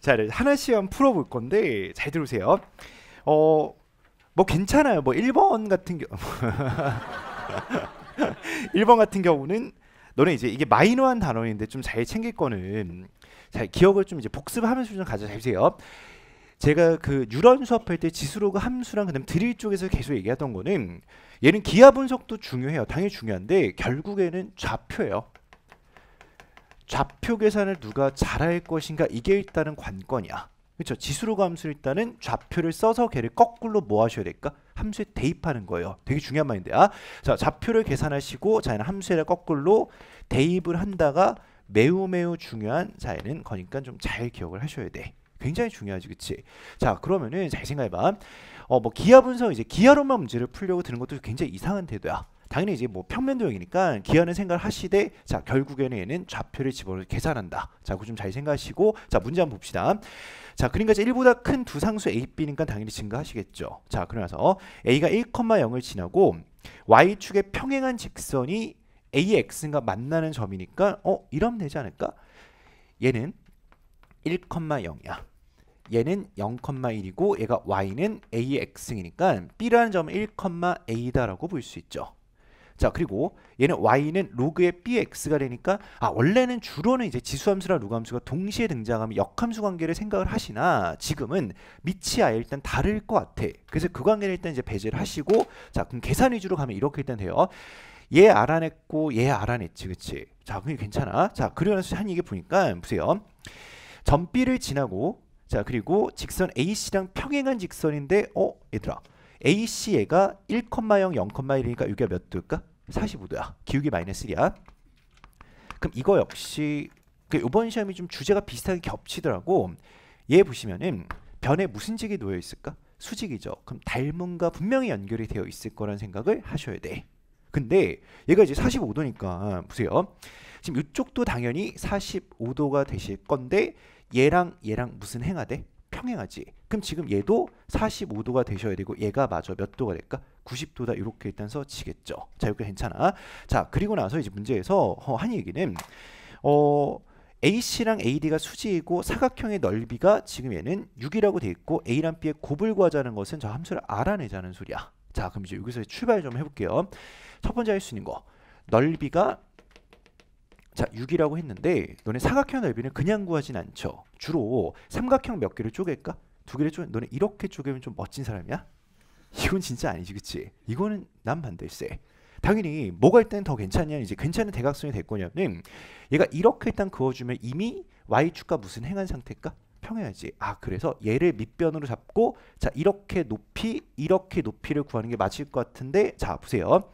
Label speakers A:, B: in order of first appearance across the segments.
A: 자, 하나씩 한번 풀어볼 건데 잘 들으세요. 어, 뭐 괜찮아요. 뭐 1번 같은 경우 1번 같은 경우는 너네 이제 이게 마이너한 단어인데 좀 잘 챙길 거는 잘 기억을 좀 이제 복습하면서 좀 가져주세요. 제가 그 유런 수업할 때 지수로그 함수랑 그다음 드릴 쪽에서 계속 얘기하던 거는 얘는 기하 분석도 중요해요. 당연히 중요한데 결국에는 좌표예요. 좌표 계산을 누가 잘할 것인가 이게 일단은 관건이야. 그렇죠? 지수로 감수 일단은 좌표를 써서 걔를 거꾸로 뭐 하셔야 될까? 함수에 대입하는 거예요. 되게 중요한 말인데. 아, 자, 좌표를 계산하시고 자기는 함수에 거꾸로 대입을 한다가 매우 매우 중요한 자에는 거니까 좀 잘 기억을 하셔야 돼. 굉장히 중요하지, 그치? 자, 그러면은 잘 생각해봐. 어, 뭐 기하 분석 이제 기하로만 문제를 풀려고 드는 것도 굉장히 이상한 태도야. 당연히 이제 뭐 평면도형이니까 기하는 생각하시되 을자 결국에는 얘는 좌표를 집어넣어 계산한다. 자 그거 좀 잘 생각하시고 자 문제 한번 봅시다. 자그러니까지 1보다 큰 두 상수 a, b니까 당연히 증가하시겠죠. 자 그러면서 a가 1,0을 지나고 y축의 평행한 직선이 ax가 만나는 점이니까 어 이러면 되지 않을까? 얘는 1,0이야. 얘는 0,1이고 얘가 y는 ax이니까 b라는 점은 1,a다라고 볼 수 있죠. 자 그리고 얘는 y는 로그의 bx가 되니까 아 원래는 주로는 이제 지수함수랑 로그함수가 동시에 등장하면 역함수 관계를 생각을 하시나 지금은 밑이 아예 일단 다를 것 같아. 그래서 그 관계를 일단 이제 배제를 하시고 자 그럼 계산 위주로 가면 이렇게 일단 돼요. 얘 알아냈고 얘 알아냈지 그치 자 그게 괜찮아 자 그리고 나서 한 얘기 보니까 보세요 점 B를 지나고 자 그리고 직선 AC랑 평행한 직선인데 어 얘들아 AC 얘가 1,0, 0,1이니까 여기가 몇 도일까? 45도야. 기울기 마이너스 1이야. 그럼 이거 역시 이번 그 시험이 좀 주제가 비슷하게 겹치더라고. 얘 보시면은 변에 무슨 직이 놓여 있을까? 수직이죠. 그럼 닮음과 분명히 연결이 되어 있을 거란 생각을 하셔야 돼. 근데 얘가 이제 45도니까 보세요. 지금 이쪽도 당연히 45도가 되실 건데 얘랑 얘랑 무슨 행하대? 평행하지. 그럼 지금 얘도 45도가 되셔야 되고 얘가 맞아 몇 도가 될까? 90도다 이렇게 일단 서지겠죠. 자 이렇게 괜찮아. 자 그리고 나서 이제 문제에서 어, 한 얘기는 어 AC랑 AD가 수지이고 사각형의 넓이가 지금 얘는 6이라고 돼 있고 A랑 B의 곱을 구하자는 것은 저 함수를 알아내자는 소리야. 자 그럼 이제 여기서 출발 좀 해볼게요. 첫 번째 할 수 있는 거 넓이가 자 6이라고 했는데 너네 사각형 넓이는 그냥 구하진 않죠. 주로 삼각형 몇 개를 쪼갤까? 두 개를 쪼개 너네 이렇게 쪼개면 좀 멋진 사람이야? 이건 진짜 아니지 그치? 이거는 난반댈세. 당연히 뭐가 일단 더 괜찮냐 이제 괜찮은 대각선이 될 거냐면 얘가 이렇게 일단 그어주면 이미 y축과 무슨 행한 상태일까? 평해야지. 아 그래서 얘를 밑변으로 잡고 자 이렇게 높이 이렇게 높이를 구하는 게 맞을 것 같은데 자 보세요.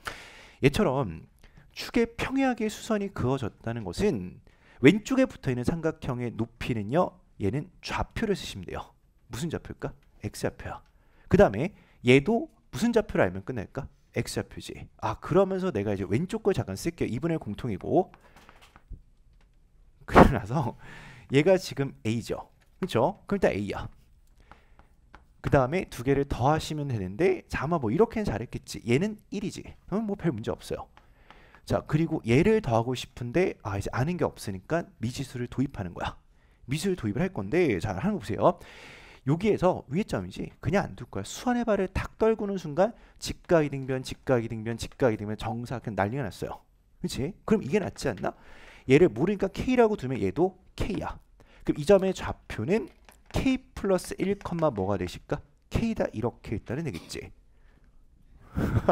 A: 얘처럼 축의 평이하게 수선이 그어졌다는 것은 네. 왼쪽에 붙어 있는 삼각형의 높이는요. 얘는 좌표를 쓰시면 돼요. 무슨 좌표일까? x좌표야. 그 다음에 얘도 무슨 좌표를 알면 끝낼까? x좌표지. 아 그러면서 내가 이제 왼쪽 걸 잠깐 쓸게요. 2분의 공통이고 그러나서 얘가 지금 a죠. 그렇죠? 그럼 일단 a야. 그 다음에 두 개를 더하시면 되는데 자마 뭐 이렇게는 잘했겠지. 얘는 1이지. 그럼 어, 뭐별 문제 없어요. 자 그리고 얘를 더하고 싶은데 아 이제 아는 게 없으니까 미지수를 도입하는 거야. 미지수를 도입을 할 건데 자 하는 거 보세요. 여기에서 위에 점이지 그냥 안 둘 거야. 수완의 발을 탁 떨구는 순간 직각이 등변, 직각이 등변, 직각이 등변 정사 그냥 난리가 났어요. 그렇지? 그럼 이게 낫지 않나? 얘를 모르니까 k라고 두면 얘도 k야. 그럼 이 점의 좌표는 k 플러스 1, 뭐가 되실까? k다 이렇게 일단은 되겠지.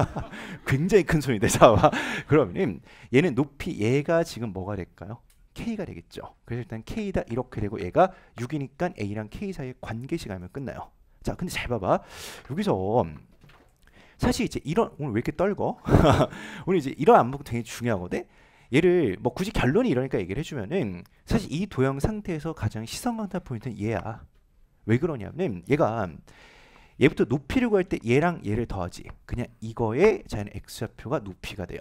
A: 굉장히 큰 손인데 자와 그러면 얘는 높이 얘가 지금 뭐가 될까요? k가 되겠죠. 그래서 일단 k다 이렇게 되고 얘가 6이니까 a랑 k 사이의 관계식 하면 끝나요. 자, 근데 잘 봐봐. 여기서 사실 이제 이런 오늘 왜 이렇게 떨고 오늘 이제 이런 안목 되게 중요하거든. 얘를 뭐 굳이 결론이 이러니까 얘기를 해주면은 사실 이 도형 상태에서 가장 시선 강탈 포인트는 얘야. 왜 그러냐면 얘가 얘부터 높이를 구할 때 얘랑 얘를 더하지 그냥 이거에 자연의 x좌표가 높이가 돼요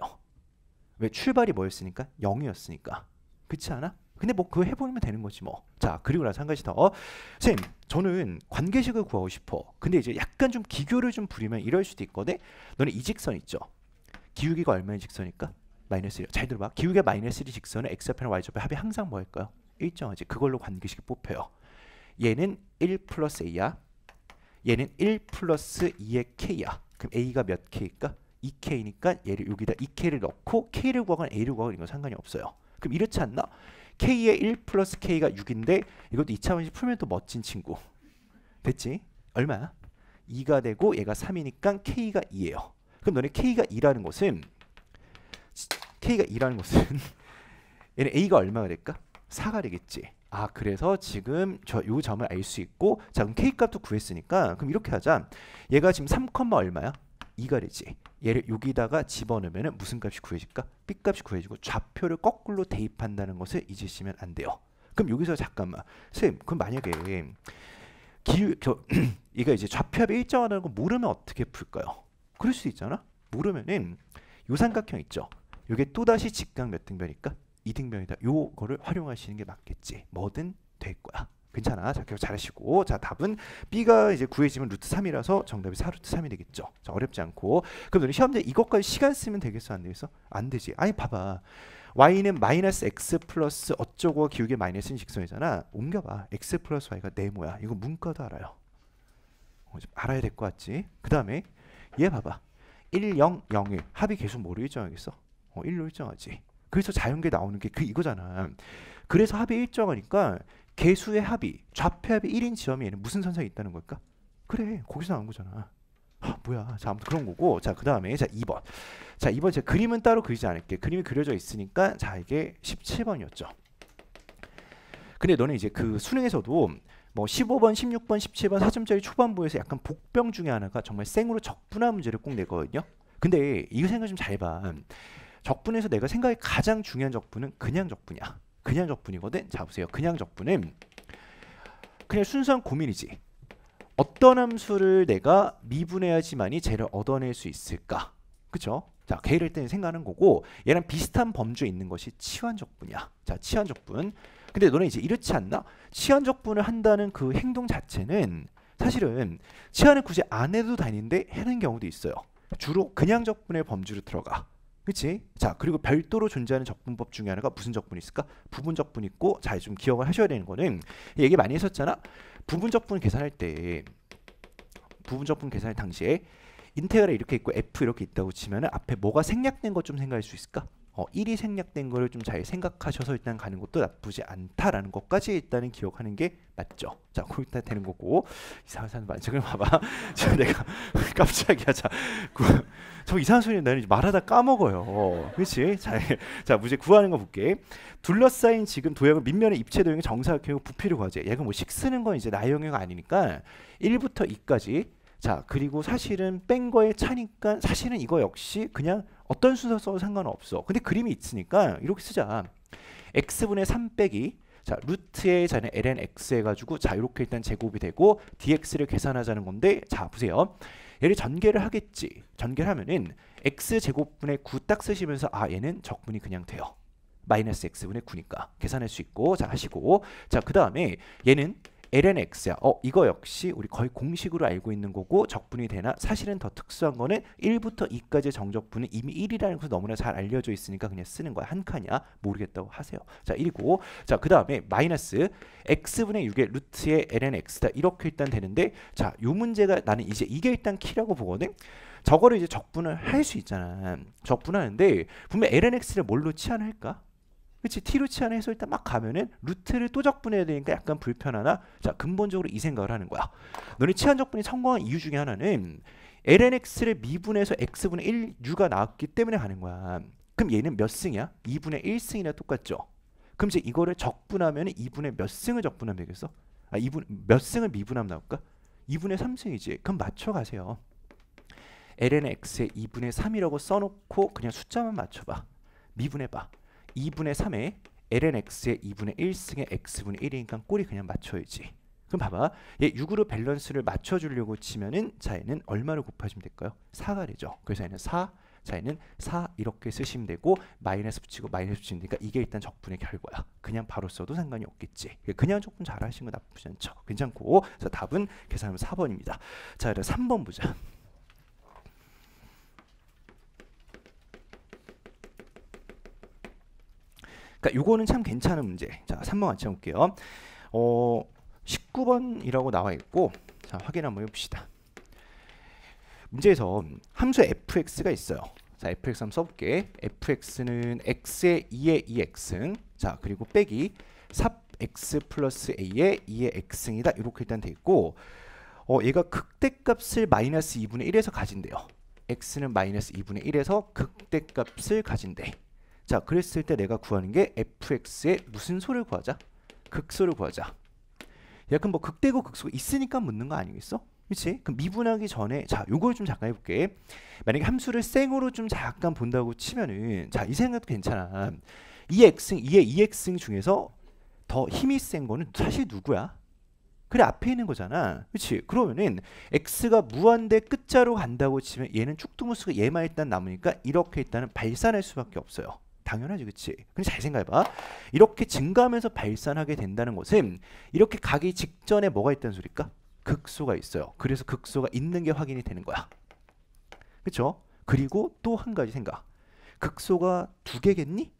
A: 왜 출발이 뭐였으니까 0이었으니까 그렇지 않아? 근데 뭐 그거 해보면 되는 거지 뭐. 자 그리고 나서 한 가지 더. 어, 쌤 저는 관계식을 구하고 싶어. 근데 이제 약간 좀 기교를 좀 부리면 이럴 수도 있거든. 너는 이 직선 있죠. 기울기가 얼마의 직선일까? 마이너스 1. 잘 들어봐. 기울기가 마이너스 1 직선은 x좌표랑 y좌표 합이 항상 뭐일까요? 일정하지. 그걸로 관계식이 뽑혀요. 얘는 1 플러스 a야. 얘는 1 플러스 2의 k야. 그럼 a가 몇 k일까? 2k니까 얘를 여기다 2k를 넣고 k를 구하건 a를 구하건 이건 상관이 없어요. 그럼 이렇지 않나? k의 1 플러스 k가 6인데 이것도 2차원식 풀면 또 멋진 친구. 됐지? 얼마야? 2가 되고 얘가 3이니까 k가 2예요. 그럼 너네 k가 2라는 것은 k가 2라는 것은 얘는 a가 얼마가 될까? 4가 되겠지. 아 그래서 지금 저요 점을 알 수 있고 자 그럼 k값도 구했으니까 그럼 이렇게 하자 얘가 지금 3, 얼마야? 2가되지 얘를 여기다가 집어넣으면 무슨 값이 구해질까? b값이 구해지고 좌표를 거꾸로 대입한다는 것을 잊으시면 안 돼요 그럼 여기서 잠깐만 선생님 그럼 만약에 기울 저, 이거 이제 좌표합이 일정하다는 거 모르면 어떻게 풀까요? 그럴 수 있잖아 모르면은 요 삼각형 있죠 이게 또다시 직각 몇 등변일까? 이등변이다. 요거를 활용하시는 게 맞겠지. 뭐든 될 거야. 괜찮아. 자, 기억 잘하시고. 자, 답은 B가 이제 구해지면 루트 3이라서 정답이 4루트 3이 되겠죠. 자, 어렵지 않고. 그럼 너희 시험제 이것까지 시간 쓰면 되겠어? 안 되겠어? 안 되지. 아니, 봐봐. y는 마이너스 x 플러스 어쩌고 기울기 마이너스인 직선이잖아. 옮겨봐. x 플러스 y가 네모야. 이거 문과도 알아요. 어, 알아야 될 것 같지? 그 다음에 얘 봐봐. 1, 0, 0, 1. 합이 계속 뭐로 일정하겠어? 어, 1로 일정하지. 그래서 자연계 나오는 게 그 이거잖아. 그래서 합의 일정하니까 개수의 합의 좌표 합의 1인 지점에는 무슨 선상이 있다는 걸까? 그래 거기서 나온 거잖아. 아, 뭐야. 자, 아무튼 그런 거고. 자, 그 다음에, 자, 2번. 자, 2번. 제 그림은 따로 그리지 않을게. 그림이 그려져 있으니까, 자, 이게 17번이었죠. 근데 너는 이제 그 수능에서도 뭐 15번, 16번, 17번 4점짜리 초반부에서 약간 복병 중에 하나가 정말 생으로 적분화 문제를 꼭 내거든요. 근데 이거 생각 좀 잘 봐. 적분에서 내가 생각이 가장 중요한 적분은 그냥 적분이야. 그냥 적분이거든. 자 보세요. 그냥 적분은 그냥 순수한 고민이지. 어떤 함수를 내가 미분해야지만이 쟤를 얻어낼 수 있을까? 그쵸? 자, 게이럴 때는 생각하는 거고 얘랑 비슷한 범주에 있는 것이 치환적분이야. 자, 치환적분. 근데 너네 이제 이렇지 않나? 치환적분을 한다는 그 행동 자체는 사실은 치환을 굳이 안 해도 되는데 하는 경우도 있어요. 주로 그냥 적분의 범주로 들어가. 그치? 자 그리고 별도로 존재하는 적분법 중에 하나가 무슨 적분이 있을까? 부분적분 있고 잘 좀 기억을 하셔야 되는 거는 얘기 많이 했었잖아 부분적분 계산할 때 부분적분 계산할 당시에 인테그랄이 이렇게 있고 f 이렇게 있다고 치면 은 앞에 뭐가 생략된 것 좀 생각할 수 있을까? 어, 1이 생략된 거를 좀 잘 생각하셔서 일단 가는 것도 나쁘지 않다라는 것까지 일단은 기억하는 게 맞죠. 자, 그다 되는 거고 이상한 사람 만식을 봐봐. 지 내가 깜짝이야. 자, 구, 저 이상한 소리 나는 말하다 까먹어요. 그렇지? 자, 예. 자, 무제 구하는 거 볼게. 둘러싸인 지금 도형은 밑면에 입체 도형이 정사각형, 부피류 과제. 얘가 뭐 식 쓰는 건 이제 나형형 아니니까 1부터 2까지 자 그리고 사실은 뺀 거에 차니까 사실은 이거 역시 그냥 어떤 순서 써도 상관없어. 근데 그림이 있으니까 이렇게 쓰자. x분의 3 빼기 자루트에 자는 ln x 해가지고 자 이렇게 일단 제곱이 되고 dx를 계산하자는 건데 자 보세요. 얘를 전개를 하겠지. 전개를 하면은 x 제곱분의 9 딱 쓰시면서 아 얘는 적분이 그냥 돼요. 마이너스 x분의 9니까 계산할 수 있고 자 하시고 자 그 다음에 얘는 ln x야. 어 이거 역시 우리 거의 공식으로 알고 있는 거고 적분이 되나 사실은 더 특수한 거는 1부터 2까지의 정적분은 이미 1이라는 것을 너무나 잘 알려져 있으니까 그냥 쓰는 거야. 한 칸이야. 모르겠다고 하세요. 자 1이고 자그 다음에 마이너스 x분의 6의 루트의 ln x다. 이렇게 일단 되는데 자요 문제가 나는 이제 이게 일단 키라고 보거든. 저거를 이제 적분을 할 수 있잖아. 적분하는데 분명 ln x를 뭘로 치환할까? 그치 티루치 안해서 일단 막 가면은 루트를 또 적분해야 되니까 약간 불편하나 자 근본적으로 이 생각을 하는 거야 너네 치안적분이 성공한 이유 중에 하나는 lnx를 미분해서 x분의 1, u가 나왔기 때문에 가는 거야 그럼 얘는 몇 승이야? 2분의 1승이나 똑같죠 그럼 이제 이거를 적분하면 2분의 몇 승을 적분하면 되겠어? 아 2분 몇 승을 미분하면 나올까? 2분의 3승이지 그럼 맞춰가세요 lnx의 2분의 3이라고 써놓고 그냥 숫자만 맞춰봐 미분해봐 2분의 3에 ln x의 2분의 1승의 x분의 1이니까 꼴이 그냥 맞춰야지. 그럼 봐봐. 얘 6으로 밸런스를 맞춰주려고 치면은 자 얘는 얼마를 곱하시면 될까요? 4가 되죠. 그래서 얘는 4, 자 얘는 4 이렇게 쓰시면 되고 마이너스 붙이고 마이너스 붙이면 되니까 이게 일단 적분의 결과야. 그냥 바로 써도 상관이 없겠지. 그냥 적분 잘 하신 거 나쁘지 않죠. 괜찮고 자 답은 계산하면 4번입니다. 자그래 3번 보자. 그러니까 요거는 참 괜찮은 문제. 자, 3번 같이 볼게요. 어, 19번이라고 나와 있고 자, 확인 한번 해 봅시다. 문제에서 함수 fx가 있어요. 자, fx 한번 써볼게. fx는 x의 2의 2x. 자, 그리고 빼기 4x 플러스 a의 2의 x이다. 이렇게 일단 돼 있고, 어, 얘가 극대값을 마이너스 2분의 1에서 가진대요. x는 마이너스 2분의 1에서 극대값을 가진대. 자 그랬을 때 내가 구하는 게 fx의 무슨 소를 구하자? 극소를 구하자. 야 그럼 뭐 극대고 극소가 있으니까 묻는 거 아니겠어? 그치? 그럼 미분하기 전에 자 요걸 좀 잠깐 해볼게. 만약에 함수를 생으로 좀 잠깐 본다고 치면은 자이 생각도 괜찮아. 이 x승 이의 이 x승 중에서 더 힘이 센 거는 사실 누구야? 그래 앞에 있는 거잖아. 그치 그러면은 x가 무한대 끝자로 간다고 치면 얘는 쭉두무수가 얘만 일단 남으니까 이렇게 일단은 발산할 수밖에 없어요. 당연하지 그치 근데 잘 생각해봐 이렇게 증가하면서 발산하게 된다는 것은 이렇게 가기 직전에 뭐가 있다는 소리일까 극소가 있어요 그래서 극소가 있는 게 확인이 되는 거야 그쵸 그리고 또 한 가지 생각 극소가 두 개겠니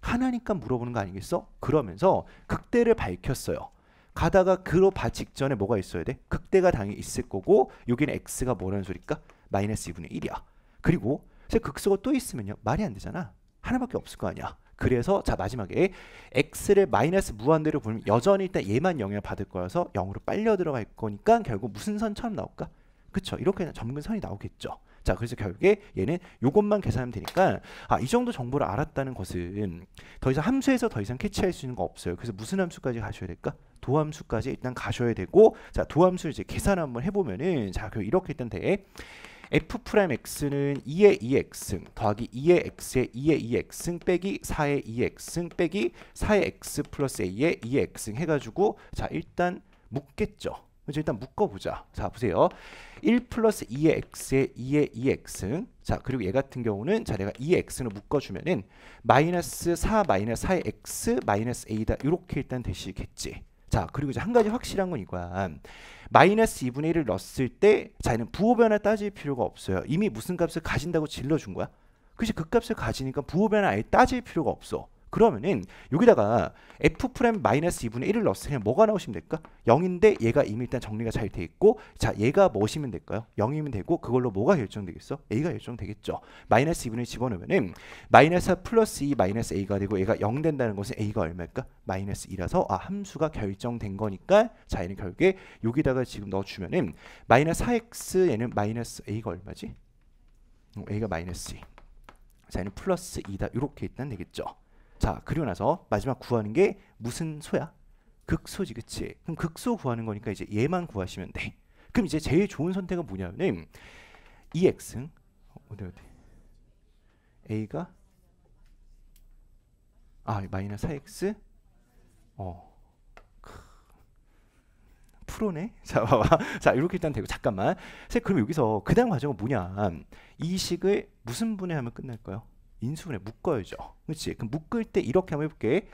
A: 하나니까 물어보는 거 아니겠어 그러면서 극대를 밝혔어요 가다가 그로 바 직전에 뭐가 있어야 돼? 극대가 당연히 있을 거고 여기는 x가 뭐라는 소리일까? 마이너스 2분의 1이야. 그리고 극소가 또 있으면요. 말이 안 되잖아. 하나밖에 없을 거 아니야. 그래서 자 마지막에 x를 마이너스 무한대로 보면 여전히 일단 얘만 영향을 받을 거여서 0으로 빨려 들어갈 거니까 결국 무슨 선처럼 나올까? 그쵸 이렇게 점근선이 나오겠죠. 자 그래서 결국에 얘는 이것만 계산하면 되니까 아 이 정도 정보를 알았다는 것은 더 이상 함수에서 더 이상 캐치할 수 있는 거 없어요. 그래서 무슨 함수까지 가셔야 될까? 도함수까지 일단 가셔야 되고 자 도함수 이제 계산 한번 해보면은 자그 이렇게 일단 돼. f'x는 2의 2x승 더하기 2의 x의 2의 2x승 빼기 4의 2x승 빼기 4의 x 플러스 a의 2x승 해가지고 자 일단 묶겠죠. 그죠? 일단 묶어보자. 자, 보세요. 1 플러스 2의 x의 2의 2x는 자, 그리고 얘 같은 경우는 자, 내가 2의 x를 묶어주면은 마이너스 4 마이너스 4의 x 마이너스 a다. 이렇게 일단 되시겠지. 자 그리고 이제 한 가지 확실한 건 이거야. 마이너스 2분의 1을 넣었을 때 자기는 부호 변화 따질 필요가 없어요. 이미 무슨 값을 가진다고 질러준 거야. 그치 그 값을 가지니까 부호 변화 아예 따질 필요가 없어. 그러면은 여기다가 f 프라임 마이너스 2분의 1을 넣었으면 뭐가 나오시면 될까? 0인데 얘가 이미 일단 정리가 잘 돼 있고 자 얘가 뭐시면 될까요? 0이면 되고 그걸로 뭐가 결정되겠어? a가 결정되겠죠. 마이너스 2분의 1 집어넣으면은 마이너스 플러스 2 마이너스 a가 되고 얘가 0 된다는 것은 a가 얼마일까? 마이너스 2라서 아 함수가 결정된 거니까 자 얘는 결국에 여기다가 지금 넣어주면은 마이너스 4x 얘는 마이너스 a가 얼마지? 어, a가 마이너스 2. 자 얘는 플러스 2다 이렇게 일단 되겠죠. 자 그리고 나서 마지막 구하는 게 무슨 소야? 극소지 그치? 그럼 극소 구하는 거니까 이제 얘만 구하시면 돼. 그럼 이제 제일 좋은 선택은 뭐냐면 e x 어, 어디 어디 a가 아 마이너스 4x 어 프로네 자 봐봐 자 이렇게 일단 되고 잠깐만 그럼 여기서 그 다음 과정은 뭐냐 이 식을 무슨 분해하면 끝날까요 인수분해 묶어야죠. 그렇지? 그럼 묶을 때 이렇게 한번 해볼게.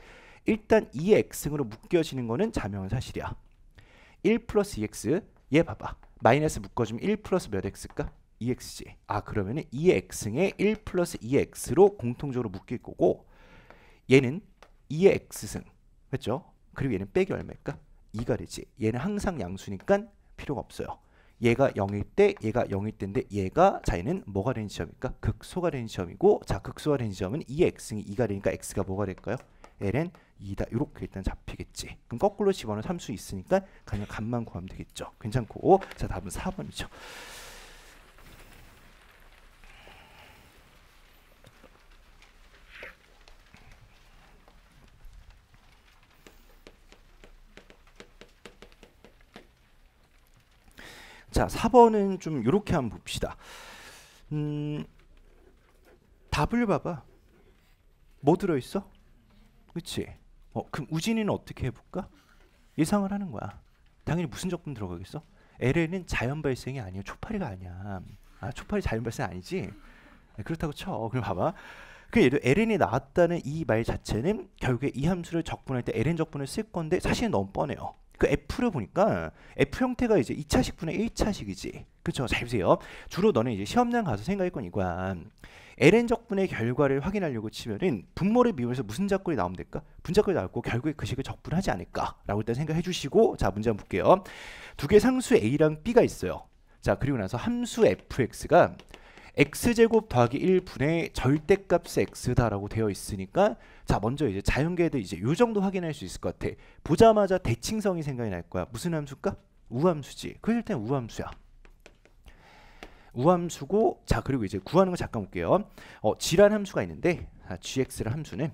A: 일단 2x으로 e 묶여지는 거는 자명한 사실이야. 1 플러스 2x e 얘 봐봐. 마이너스 묶어주면 1 플러스 몇 x일까? 2x지. E 아 그러면은 2x에 1 플러스 2x로 공통적으로 묶일 거고 얘는 2x승 그렇죠? 그리고 얘는 빼기 얼마일까? 2가 되지. 얘는 항상 양수니까 필요가 없어요. 얘가 0일 때 얘가 0일 때인데 얘가 자얘는 뭐가 되는 지점입니까? 극소가 되는 지점이고 자 극소가 되는 지점은 2x이 2가 되니까 x가 뭐가 될까요? ln 2다 이렇게 일단 잡히겠지 그럼 거꾸로 집어넣은 함수 있으니까 그냥 값만 구하면 되겠죠 괜찮고 자 답은 4번이죠 자, 4번은 좀 이렇게 한번 봅시다. 음, 답을 봐봐. 뭐 들어있어? 그치? 어, 그럼 우진이는 어떻게 해볼까? 예상을 하는 거야. 당연히 무슨 적분 들어가겠어? LL은 자연 발생이 아니에 초파리가 아니야. 아, 초파리 자연 발생 아니지? 네, 그렇다고 쳐. 그럼 봐봐. 그 예를 LN이 나왔다는 이 말 자체는 결국에 이 함수를 적분할 때 LN 적분을 쓸 건데 사실은 너무 뻔해요. 그 F를 보니까 F 형태가 이제 2차식 분의 1차식이지. 그쵸잘 보세요. 주로 너는 이제 시험장 가서 생각했건 이거야. ln 적분의 결과를 확인하려고 치면은 분모를 미우면서 무슨 작골리 나오면 될까? 분자골리 나왔고 결국에 그 식을 적분하지 않을까라고 일단 생각해 주시고 자 문제 한번 볼게요. 두 개 상수 a랑 b가 있어요. 자 그리고 나서 함수 fx가 x제곱 더하기 1분의 절대값이 x다라고 되어 있으니까 자 먼저 이제 자연계에도 이제 요 정도 확인할 수 있을 것 같아 보자마자 대칭성이 생각이 날 거야 무슨 함수일까? 우함수지 그럴땐 우함수야 우함수고 자 그리고 이제 구하는 거 잠깐 볼게요 어, g란 함수가 있는데 아, gx란 함수는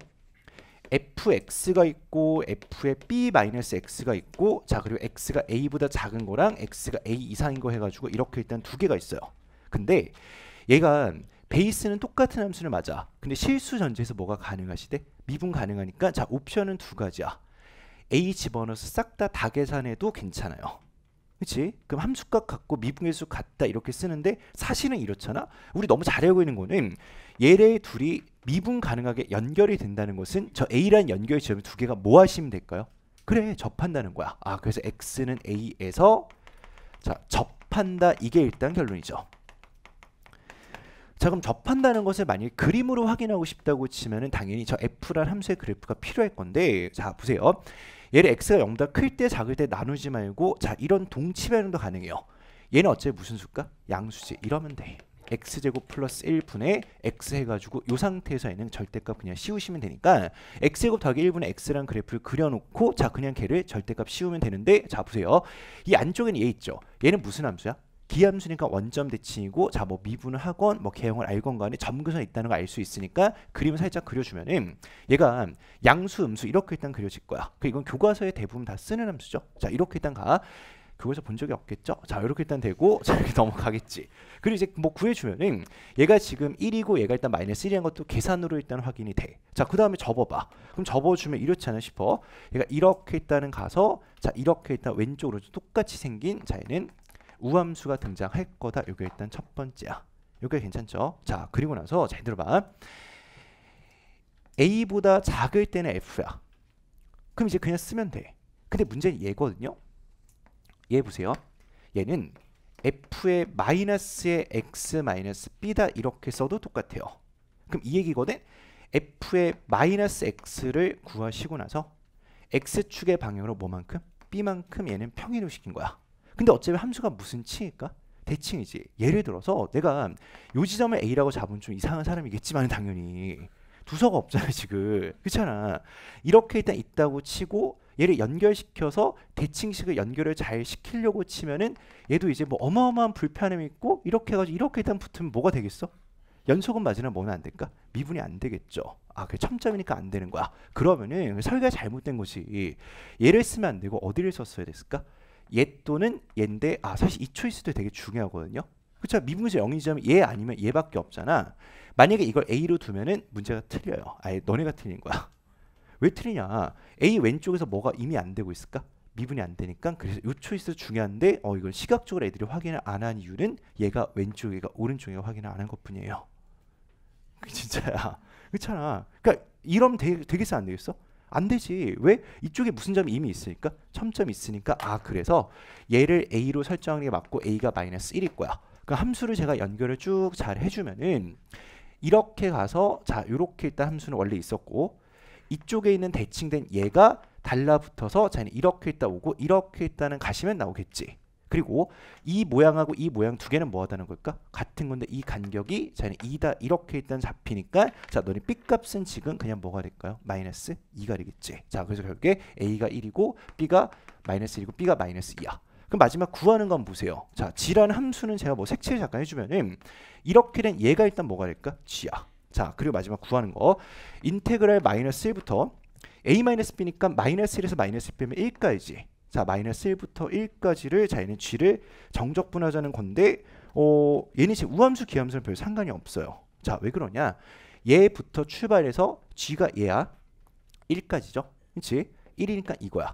A: fx가 있고 f의 b-x가 있고 자 그리고 x가 a보다 작은 거랑 x가 a 이상인 거 해가지고 이렇게 일단 두 개가 있어요 근데 얘가 베이스는 똑같은 함수를 맞아. 근데 실수 전제에서 뭐가 가능하시대? 미분 가능하니까 자 옵션은 두 가지야. A 집어넣어서 싹 다 다 계산해도 괜찮아요. 그치? 그럼 함수값 같고 미분의수 같다 이렇게 쓰는데 사실은 이렇잖아? 우리 너무 잘 알고 있는 거는 얘네 둘이 미분 가능하게 연결이 된다는 것은 저 A라는 연결 지점 두 개가 뭐 하시면 될까요? 그래 접한다는 거야. 아 그래서 X는 A에서 자 접한다 이게 일단 결론이죠. 자 그럼 접한다는 것을 만약에 그림으로 확인하고 싶다고 치면은 당연히 저 F란 함수의 그래프가 필요할 건데 자 보세요. 얘를 X가 0보다 클 때 작을 때 나누지 말고 자 이런 동치 변형도 가능해요. 얘는 어째 무슨 수일까? 양수지 이러면 돼. x제곱 플러스 1분의 x 해가지고 요 상태에서 얘는 절대값 그냥 씌우시면 되니까 x제곱 더하기 1분의 x란 그래프를 그려놓고 자 그냥 걔를 절대값 씌우면 되는데 자 보세요 이 안쪽에는 얘 있죠 얘는 무슨 함수야? 기함수니까 원점 대칭이고 자 뭐 미분을 하건 뭐 개형을 알건 간에 점근선에 있다는 걸 알 수 있으니까 그림을 살짝 그려주면은 얘가 양수 음수 이렇게 일단 그려질 거야 그 이건 교과서에 대부분 다 쓰는 함수죠 자 이렇게 일단 가 교과서 본 적이 없겠죠 자 이렇게 일단 되고 자 이렇게 넘어가겠지 그리고 이제 뭐 구해주면은 얘가 지금 1이고 얘가 일단 마이너스 1이란 것도 계산으로 일단 확인이 돼자 그 다음에 접어봐 그럼 접어주면 이렇지 않아 싶어 얘가 이렇게 일단은 가서 자 이렇게 일단 왼쪽으로 똑같이 생긴 자 얘는 우함수가 등장할 거다. 이게 일단 첫 번째야. 이게 괜찮죠? 자, 그리고 나서 잘 들어봐. a보다 작을 때는 f야. 그럼 이제 그냥 쓰면 돼. 근데 문제는 얘거든요. 얘 보세요. 얘는 f의 마이너스의 x 마이너스 b다 이렇게 써도 똑같아요. 그럼 이 얘기거든. f의 마이너스 x를 구하시고 나서 x축의 방향으로 뭐만큼? b만큼 얘는 평행으로 시킨 거야. 근데 어차피 함수가 무슨 치일까 대칭이지. 예를 들어서 내가 요 지점을 A라고 잡은좀 이상한 사람이겠지만 당연히 두서가 없잖아 지금. 그렇잖아. 이렇게 일단 있다고 치고 얘를 연결시켜서 대칭식을 연결을 잘 시키려고 치면은 얘도 이제 뭐 어마어마한 불편함이 있고 이렇게 해가지고 이렇게 일단 붙으면 뭐가 되겠어? 연속은 맞으나 뭐는 안 될까? 미분이 안 되겠죠. 아, 그게 첨점이니까 안 되는 거야. 그러면은 설계가 잘못된 것이 얘를 쓰면 안 되고 어디를 썼어야 됐을까? 옛 또는 얘인데 아 사실 이 초이스도 되게 중요하거든요. 그렇죠? 미분에서 0이지면 얘 예 아니면 얘밖에 없잖아. 만약에 이걸 A로 두면은 문제가 틀려요. 아예 너네가 틀린 거야. 왜 틀리냐? A 왼쪽에서 뭐가 이미 안 되고 있을까? 미분이 안 되니까 그래서 이 초이스 중요한데 어 이걸 시각적으로 애들이 확인을 안 한 이유는 얘가 왼쪽 얘가 오른쪽에 확인을 안 한 것뿐이에요. 그 진짜야. 그렇잖아. 그러니까 이러면 되, 되겠어 안 되겠어? 안 되지. 왜? 이쪽에 무슨 점이 이미 있으니까 점점이 있으니까 아 그래서 얘를 a로 설정하는 게 맞고 a가 마이너스 1일 거야. 그 함수를 제가 연결을 쭉 잘 해주면은 이렇게 가서 자 이렇게 일단 함수는 원래 있었고 이쪽에 있는 대칭된 얘가 달라붙어서 자 이렇게 있다 오고 이렇게 있다는 가시면 나오겠지. 그리고 이 모양하고 이 모양 두 개는 뭐 하다는 걸까? 같은 건데 이 간격이 자는 2다 이렇게 일단 잡히니까 자너네 B 값은 지금 그냥 뭐가 될까요? 마이너스 2가 되겠지. 자 그래서 결국에 A가 1이고 B가 마이너스 1이고 B가 마이너스 2야. 그럼 마지막 구하는 건 보세요. 자 G라는 함수는 제가 뭐 색칠 잠깐 해주면은 이렇게 된 얘가 일단 뭐가 될까? G야. 자 그리고 마지막 구하는 거 인테그랄 마이너스 1부터 a 마이너스 b니까 마이너스 1에서 마이너스 1 빼면 1까지 자 마이너스 1부터 1까지를 자 얘는 g를 정적 분하자는 건데 어 얘는 지금 우함수 기함수는 별 상관이 없어요 자 왜 그러냐 얘부터 출발해서 g가 얘야 1까지죠 그치 1이니까 이거야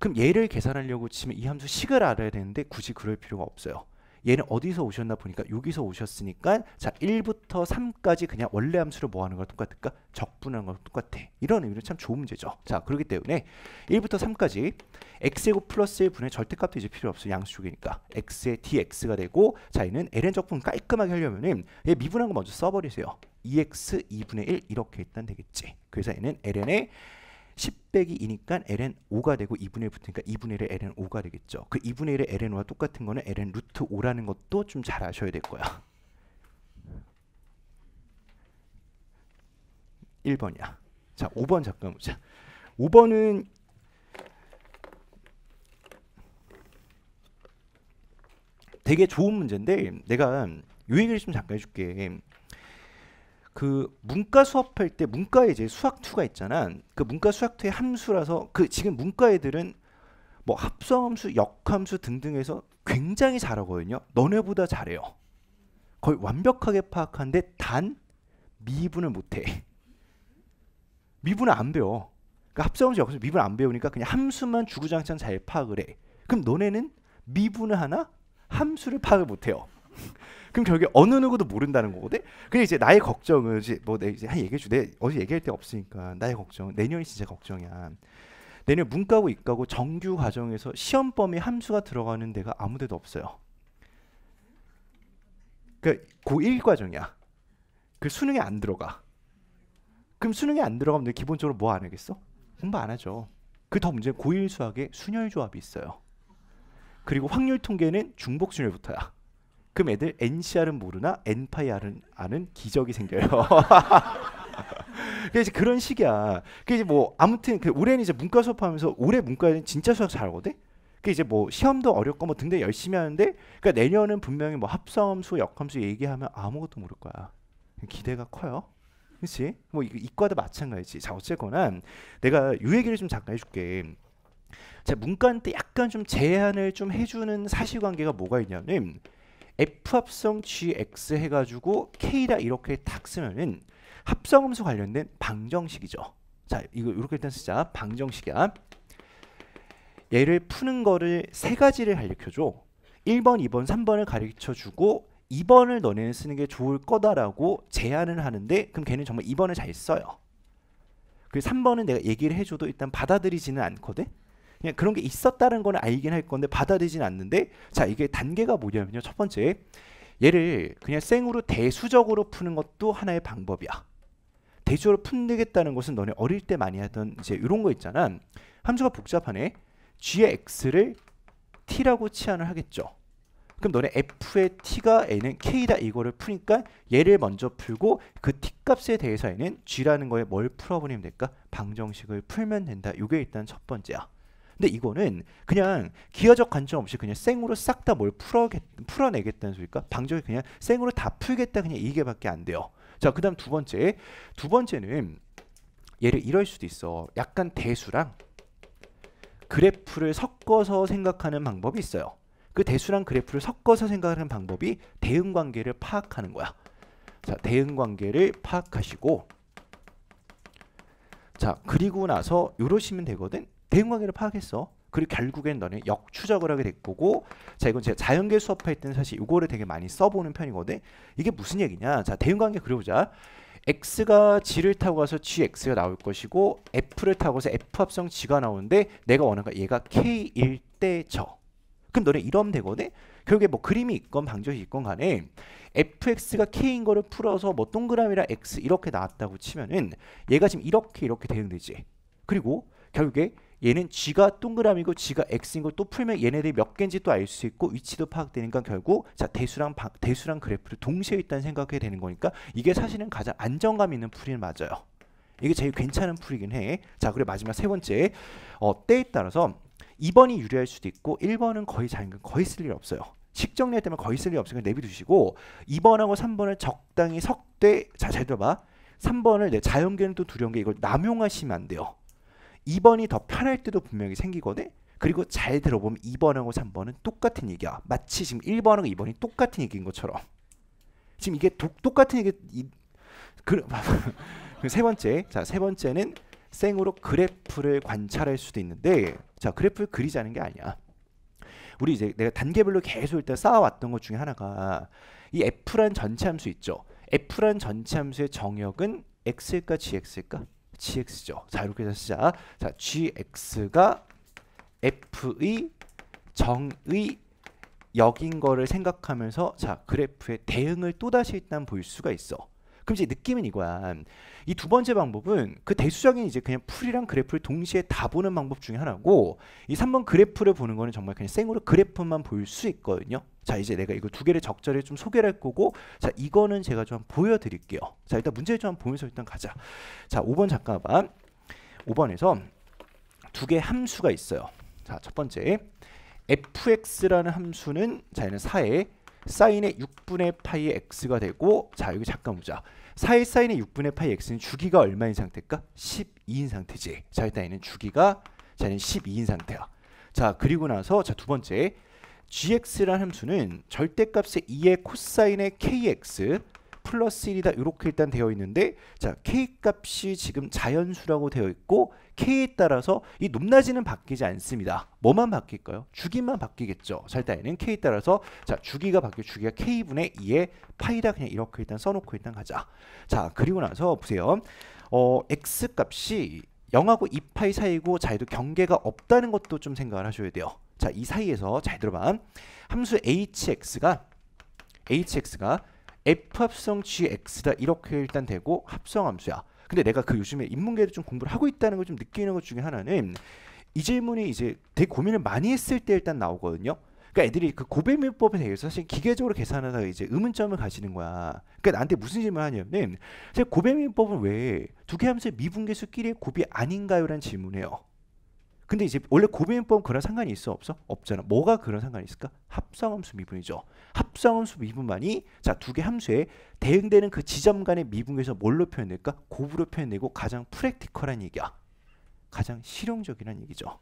A: 그럼 얘를 계산하려고 치면 이 함수 식을 알아야 되는데 굳이 그럴 필요가 없어요 얘는 어디서 오셨나 보니까 여기서 오셨으니까 자 1부터 3까지 그냥 원래 함수로뭐 하는 거 똑같을까? 적분하는 거 똑같아. 이런 의미로 참 좋은 문제죠. 자 그렇기 때문에 1부터 3까지 x제곱 플러스 1분의 절대값도 이제 필요 없어 양수쪽이니까 x의 dx가 되고 자 얘는 ln 적분 깔끔하게 하려면은 얘 미분한 거 먼저 써버리세요. 2x e 2분의 1 이렇게 일단 되겠지. 그래서 얘는 ln의 10 빼기 2니까 ln 5가 되고 2분의 1 붙으니까 2분의 1에 ln 5가 되겠죠. 그 2분의 1에 ln 5와 똑같은 거는 ln 루트 5라는 것도 좀 잘 아셔야 될 거야. 1번이야. 자, 5번 잠깐 보자. 5번은 되게 좋은 문제인데 내가 요 얘기를 좀 잠깐 해줄게. 그 문과 수업할 때 문과에 이제 수학 투가 있잖아. 그 문과 수학 2의 함수라서 그 지금 문과 애들은 뭐 합성함수, 역함수 등등에서 굉장히 잘하거든요. 너네보다 잘해요. 거의 완벽하게 파악하는데 단 미분을 못해. 미분을 안 배워. 그러니까 합성함수, 역함수 미분 안 배우니까 그냥 함수만 주구장창 잘 파악을 해. 그럼 너네는 미분을 하나, 함수를 파악을 못해요. 그럼 결국에 어느 누구도 모른다는 거거든. 근데 이제 나의 걱정은 이제 뭐 내 이제 한 얘기해 주. 내 어제 얘기할 데 없으니까 나의 걱정. 내년이 진짜 걱정이야. 내년 문과고 이과고 정규 과정에서 시험 범위 함수가 들어가는 데가 아무 데도 없어요. 그러니까 고1 과정이야. 그 수능에 안 들어가. 그럼 수능에 안 들어가면 기본적으로 뭐 안 하겠어? 공부 안 하죠. 그 더 문제는 고1 수학에 순열 조합이 있어요. 그리고 확률 통계는 중복 순열부터야. 그럼 애들 NCR은 모르나 NPIR은 아는 기적이 생겨요. 그래서 그런 식이야. 그 이제 뭐 아무튼 그 올해는 이제 문과 수업하면서 올해 문과는 진짜 수학 잘하거든. 그 이제 뭐 시험도 어렵고 뭐 등등 열심히 하는데 그러니까 내년은 분명히 뭐 합성함수, 역함수 얘기하면 아무것도 모를 거야. 기대가 커요. 그렇지? 뭐 이과도 마찬가지지. 자 어쨌거나 내가 요 얘기를 좀 잠깐 해줄게. 자 문과한테 약간 좀 제한을 좀 해주는 사실관계가 뭐가 있냐면 F 합성 GX 해가지고 K다 이렇게 탁 쓰면은 합성음수 관련된 방정식이죠. 자, 이거 이렇게 일단 쓰자. 방정식이야. 얘를 푸는 거를 세 가지를 가르쳐줘. 1번, 2번, 3번을 가르쳐주고 2번을 너네는 쓰는 게 좋을 거다라고 제안을 하는데 그럼 걔는 정말 2번을 잘 써요. 그 3번은 내가 얘기를 해줘도 일단 받아들이지는 않거든. 그냥 그런 게 있었다는 건 알긴 할 건데 받아들이진 않는데 자 이게 단계가 뭐냐면요. 첫 번째 얘를 그냥 생으로 대수적으로 푸는 것도 하나의 방법이야. 대수적으로 푼다겠다는 것은 너네 어릴 때 많이 하던 이제 이런 거 있잖아. 함수가 복잡하네. g의 x를 t라고 치환을 하겠죠. 그럼 너네 f의 t가 n은 k다 이거를 푸니까 얘를 먼저 풀고 그 t 값에 대해서 얘는 g라는 거에 뭘 풀어버리면 될까? 방정식을 풀면 된다. 이게 일단 첫 번째야. 근데 이거는 그냥 기여적 관점 없이 그냥 생으로 싹 다 뭘 풀어 내겠다는 소리니까 방정이 그냥 생으로 다 풀겠다 그냥 이게밖에 안 돼요. 자, 그다음 두 번째. 두 번째는 얘를 이럴 수도 있어. 약간 대수랑 그래프를 섞어서 생각하는 방법이 있어요. 그 대수랑 그래프를 섞어서 생각하는 방법이 대응 관계를 파악하는 거야. 자, 대응 관계를 파악하시고 자, 그리고 나서 이러시면 되거든. 대응 관계를 파악했어. 그리고 결국엔 너는 역추적을 하게 될 거고 자 이건 제가 자연계 수업할 때는 사실 이거를 되게 많이 써보는 편이거든 이게 무슨 얘기냐 자 대응관계 그려보자 x가 g를 타고 가서 gx가 나올 것이고 f를 타고 가서 f 합성 g가 나오는데 내가 원하는 건 얘가 k일 때저 그럼 너네 이러면 되거든 결국에 뭐 그림이 있건 방정이 있건 간에 fx가 k인 거를 풀어서 뭐 동그라미랑 x 이렇게 나왔다고 치면은 얘가 지금 이렇게 이렇게 대응되지 그리고 결국에 얘는 G가 동그라미고 G가 X인 걸 또 풀면 얘네들이 몇 개인지 또알수 있고 위치도 파악되니까 결국 자 대수랑 바, 대수랑 그래프를 동시에 있다는 생각해야 되는 거니까 이게 사실은 가장 안정감 있는 풀이 맞아요. 이게 제일 괜찮은 풀이긴 해. 자 그리고 마지막 세 번째 어, 때에 따라서 2번이 유리할 수도 있고 1번은 거의 자잘 거의 쓸 일 없어요. 식정리할 때면 거의 쓸 일 없으니까 내비두시고 2번하고 3번을 적당히 석대 자 잘 들어봐. 3번을 내 자연계는 또 두려운 게 이걸 남용하시면 안 돼요. 2번이 더 편할 때도 분명히 생기거든. 그리고 잘 들어보면 2번하고 3번은 똑같은 얘기야. 마치 지금 1번하고 2번이 똑같은 얘기인 것처럼. 지금 이게 도, 똑같은 얘기 이, 그, 세 번째. 자, 세 번째는 생으로 그래프를 관찰할 수도 있는데 자, 그래프를 그리자는 게 아니야. 우리 이제 내가 단계별로 계속 일단 쌓아왔던 것 중에 하나가 이 f란 전체 함수 있죠. f란 전체 함수의 정역은 x일까 gx일까? gx죠. 자 이렇게 해서 시작. 자 gx가 f의 정의 역인 거를 생각하면서 자 그래프의 대응을 또다시 일단 볼 수가 있어. 그럼 이제 느낌은 이거야. 이 두 번째 방법은 그 대수적인 이제 그냥 풀이랑 그래프를 동시에 다 보는 방법 중에 하나고 이 3번 그래프를 보는 거는 정말 그냥 생으로 그래프만 볼 수 있거든요. 자 이제 내가 이거 두 개를 적절히 좀 소개를 할 거고 자 이거는 제가 좀 보여드릴게요. 자 일단 문제를 좀 보면서 일단 가자. 자 5번 잠깐만 5번에서 두 개 함수가 있어요. 자 첫 번째 fx라는 함수는 자 얘는 4에 사인의 6분의 파이 x가 되고 자 여기 잠깐 보자. 4의 사인의 6분의 파이 x는 주기가 얼마인 상태일까? 12인 상태지. 자 일단 얘는 주기가 자 얘는 12인 상태야. 자 그리고 나서 자두 번째 gx라는 함수는 절대값의 2의 코사인의 kx 플러스 1이다 이렇게 일단 되어 있는데 자 k 값이 지금 자연수라고 되어 있고 k에 따라서 이 높낮이는 바뀌지 않습니다. 뭐만 바뀔까요? 주기만 바뀌겠죠. 자 일단 얘는 k에 따라서 자 주기가 바뀌고 주기가 k분의 2에 파이다 그냥 이렇게 일단 써놓고 일단 가자. 자 그리고 나서 보세요. 어 x 값이 0하고 2파이 사이고 자에도 경계가 없다는 것도 좀 생각을 하셔야 돼요. 자, 이 사이에서 잘 들어봐. 함수 hx가 hx가 f 합성 gx다 이렇게 일단 되고 합성함수야. 근데 내가 그 요즘에 인문계를 좀 공부를 하고 있다는 걸 좀 느끼는 것 중에 하나는 이 질문이 이제 되게 고민을 많이 했을 때 일단 나오거든요. 그러니까 애들이 그 고배밀법에 대해서 사실 기계적으로 계산하다가 이제 의문점을 가지는 거야. 그러니까 나한테 무슨 질문을 하냐면 사실 고배밀법은 왜 두 개 함수의 미분계수끼리의 곱이 아닌가요라는 질문이에요. 근데 이제 원래 고비민법 그런 상관이 있어 없어? 없잖아. 뭐가 그런 상관이 있을까? 합성함수 미분이죠. 합성함수 미분만이 자 두 개 함수에 대응되는 그 지점 간의 미분에서 뭘로 표현될까? 고부로 표현되고 가장 프랙티컬한 얘기야. 가장 실용적이라는 얘기죠.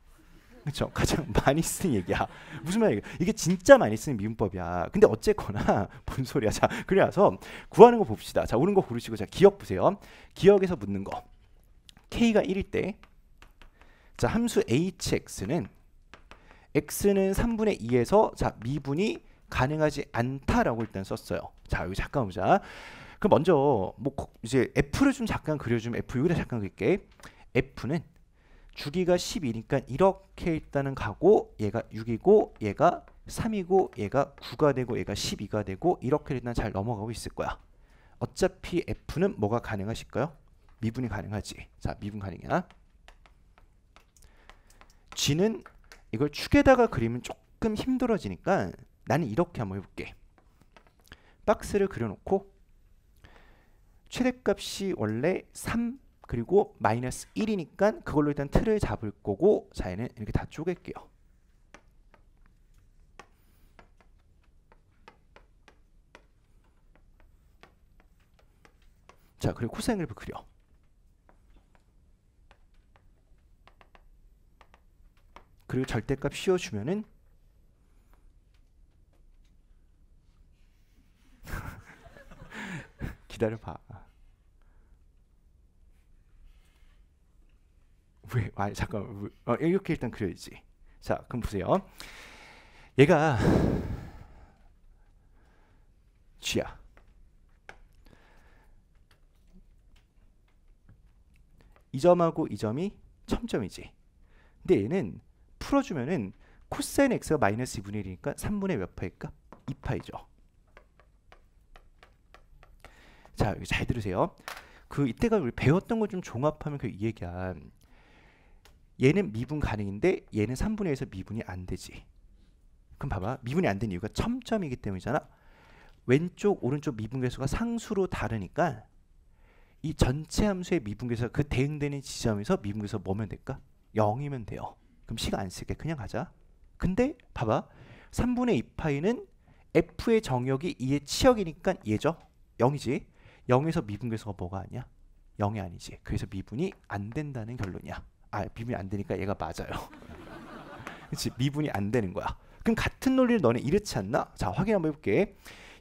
A: 그렇죠. 가장 많이 쓰는 얘기야. 무슨 말이야? 이게 진짜 많이 쓰는 미분법이야. 근데 어쨌거나 뭔 소리야. 자, 그래서 구하는 거 봅시다. 자, 오른거 고르시고 자, 기억 보세요. 기억에서 묻는 거. k가 1일 때자 함수 hx는 x는 3분의 2에서 자 미분이 가능하지 않다라고 일단 썼어요. 자 여기 잠깐 보자. 그럼 먼저 뭐 이제 f를 좀 잠깐 그려주면 f 여기다 잠깐 그릴게. f는 주기가 1 2니까 이렇게 일단은 가고 얘가 6이고 얘가 3이고 얘가 9가 되고 얘가 12가 되고 이렇게 일단 잘 넘어가고 있을 거야. 어차피 f는 뭐가 가능하실까요? 미분이 가능하지. 자 미분 가능이야. 쥐는 이걸 축에다가 그리면 조금 힘들어지니까 나는 이렇게 한번 해볼게. 박스를 그려놓고 최대값이 원래 3 그리고 마이너스 1이니까 그걸로 일단 틀을 잡을 거고 자얘는 이렇게 다 쪼갤게요. 자 그리고 코사인 그래프 그려. 그리고 절대값 씌워주면은 기다려봐. 아. 왜? 아 잠깐. 어, 이렇게 일단 그려야지. 자, 그럼 보세요. 얘가 g야. 이 점하고 이 점이 첨점이지. 근데 얘는 풀어주면은 코사인 x가 마이너스 2분의 1이니까 3분의 몇 파일까? 2파이죠. 자, 여기 잘 들으세요. 그 이때가 우리 배웠던 걸좀 종합하면 그 얘기야. 얘는 미분 가능인데 얘는 3분의 1에서 미분이 안 되지. 그럼 봐봐. 미분이 안 된 이유가 첨점이기 때문이잖아. 왼쪽 오른쪽 미분계수가 상수로 다르니까 이 전체 함수의 미분계수가 그 대응되는 지점에서 미분계수 뭐면 될까? 0이면 돼요. 그럼 C가 안 쓸게. 그냥 가자. 근데 봐봐. 3분의 2파이는 F의 정역이 2의 치역이니까 얘죠. 0이지. 0에서 미분계수가 뭐가 아니야? 0이 아니지. 그래서 미분이 안 된다는 결론이야. 아, 미분이 안 되니까 얘가 맞아요. 그렇지. 미분이 안 되는 거야. 그럼 같은 논리를 너네 이렇지 않나? 자, 확인 한번 해볼게.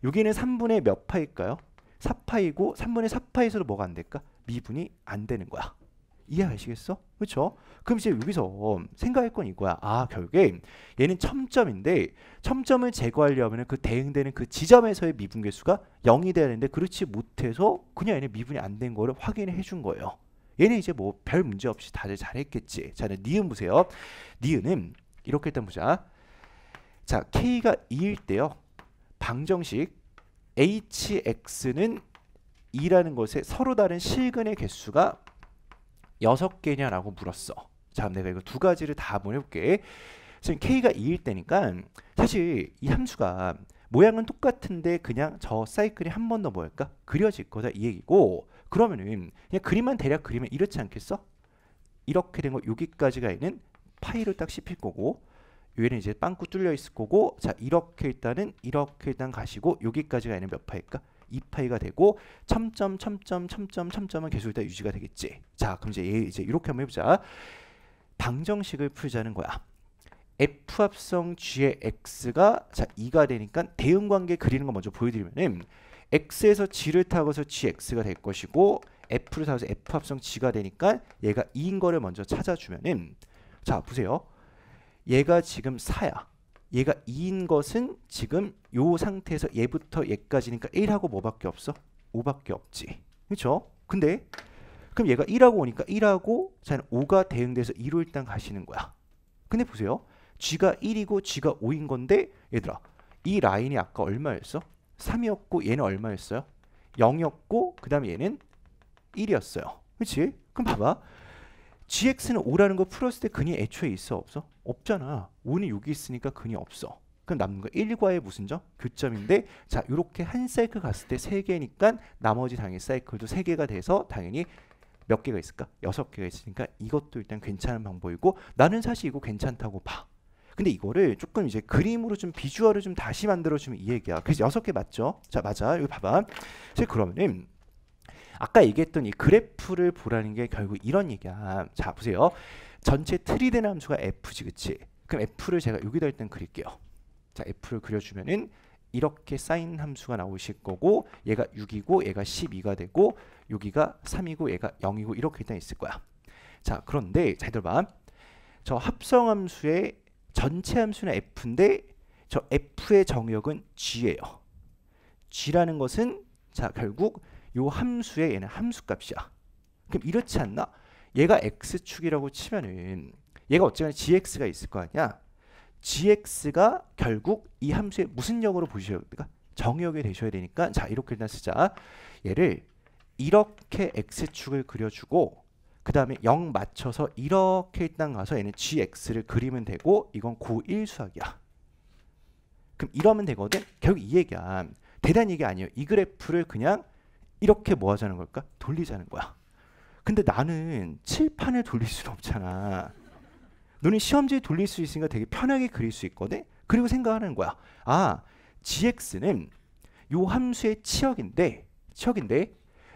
A: 여기는 3분의 몇 파일까요? 4파이고 3분의 4파에서도 뭐가 안 될까? 미분이 안 되는 거야. 이해하시겠어? 그렇죠? 그럼 이제 여기서 생각할 건 이거야. 아 결국에 얘는 첨점인데 첨점을 제거하려면 그 대응되는 그 지점에서의 미분계수가 0이 돼야 되는데 그렇지 못해서 그냥 얘는 미분이 안 된 거를 확인해 준 거예요. 얘는 이제 뭐 별 문제 없이 다들 잘했겠지. 자, 니은 보세요. 니은은 이렇게 일단 보자. 자, k가 2일 때요. 방정식 hx는 2라는 것에 서로 다른 실근의 개수가 여섯 개냐라고 물었어. 자, 내가 이거 두 가지를 다 보내볼게. 선생님, k가 2일 때니까 사실 이 함수가 모양은 똑같은데 그냥 저 사이클이 한 번 더 뭐일까? 그려질 거다 이 얘기고 그러면은 그냥 그림만 대략 그리면 이렇지 않겠어? 이렇게 된 거 여기까지가 있는 파일을딱 씹힐 거고 위에는 이제 빵꾸 뚫려 있을 거고 자 이렇게 일단은 이렇게 일단 가시고 여기까지가 있는 몇 파일까? 2파이가 되고 첨점 첨점 첨점 첨점은 계속 일 유지가 되겠지. 자 그럼 이제 이제 이렇게 한번 해보자. 방정식을 풀자는 거야. f 합성 g의 x가 자 2가 되니까 대응 관계 그리는 거 먼저 보여드리면은 x에서 g를 타고서 gx가 될 것이고 f를 타고서 f 합성 g가 되니까 얘가 2인 거를 먼저 찾아주면은 자 보세요. 얘가 지금 4야. 얘가 2인 것은 지금 요 상태에서 얘부터 얘까지니까 1하고 뭐밖에 없어? 5밖에 없지. 그렇죠? 근데 그럼 얘가 1하고 오니까 1하고 자는 5가 대응돼서 2로 일단 가시는 거야. 근데 보세요. G가 1이고 G가 5인 건데 얘들아 이 라인이 아까 얼마였어? 3이었고 얘는 얼마였어요? 0이었고 그 다음에 얘는 1이었어요. 그렇지? 그럼 봐봐. GX는 5라는 거 풀었을 때 근이 애초에 있어 없어? 없잖아. 운이 6이 있으니까 근이 없어. 그럼 남는 거 1과의 무슨 점? 교점인데 자 이렇게 한 사이클 갔을 때 3개니까 나머지 당연히 사이클도 3개가 돼서 당연히 몇 개가 있을까? 6개가 있으니까 이것도 일단 괜찮은 방법이고 나는 사실 이거 괜찮다고 봐. 근데 이거를 조금 이제 그림으로 좀 비주얼을 좀 다시 만들어주면 이 얘기야. 그래서 6개 맞죠? 자 맞아. 여기 봐봐. 그러면은 아까 얘기했던 이 그래프를 보라는 게 결국 이런 얘기야. 자 보세요. 전체 트리되 함수가 f지 그치? 그럼 f를 제가 여기다 일단 그릴게요. 자 f를 그려주면은 이렇게 쌓인 함수가 나오실 거고 얘가 6이고 얘가 12가 되고 여기가 3이고 얘가 0이고 이렇게 일단 있을 거야. 자 그런데 잘 들어봐. 저 합성함수의 전체 함수는 f인데 저 f의 정역은 g예요. g라는 것은 자 결국 요 함수의 얘는 함수값이야. 그럼 이렇지 않나? 얘가 x축이라고 치면은 얘가 어쨌거 gx가 있을 거 아니야. gx가 결국 이 함수의 무슨 역으로 보셔야 됩니까? 그러니까 정역이 되셔야 되니까 자 이렇게 일단 쓰자. 얘를 이렇게 x축을 그려주고 그 다음에 0 맞춰서 이렇게 일단 가서 얘는 gx를 그리면 되고 이건 고1 수학이야. 그럼 이러면 되거든? 결국 이 얘기야. 대단한 얘기 아니에요. 이 그래프를 그냥 이렇게 뭐 하자는 걸까? 돌리자는 거야. 근데 나는 칠판을 돌릴 수는 없잖아. 너는 시험지에 돌릴 수 있으니까 되게 편하게 그릴 수 있거든. 그리고 생각하는 거야. 아, gx는 요 함수의 치역인데 치역인데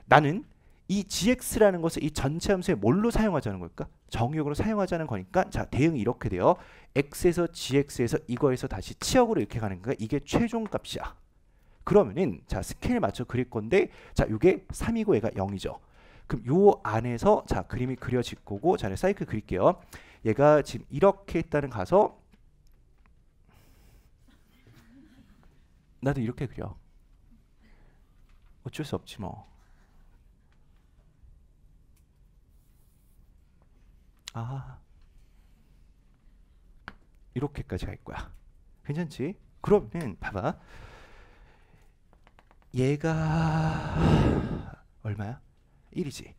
A: 나는 이 gx라는 것을 이 전체 함수에 뭘로 사용하자는 걸까? 정역으로 사용하자는 거니까 자 대응이 이렇게 돼요. x에서 gx에서 이거에서 다시 치역으로 이렇게 가는 거야. 이게 최종 값이야. 그러면은 자 스케일 맞춰 그릴 건데 자 이게 3이고 얘가 0이죠. 그럼 요 안에서 자 그림이 그려질 거고 자 사이클 그릴게요. 얘가 지금 이렇게 일단은 가서 나도 이렇게 그려. 어쩔 수 없지 뭐. 아 이렇게까지 할 거야. 괜찮지? 그러면 봐봐. 얘가 얼마야? 1이지.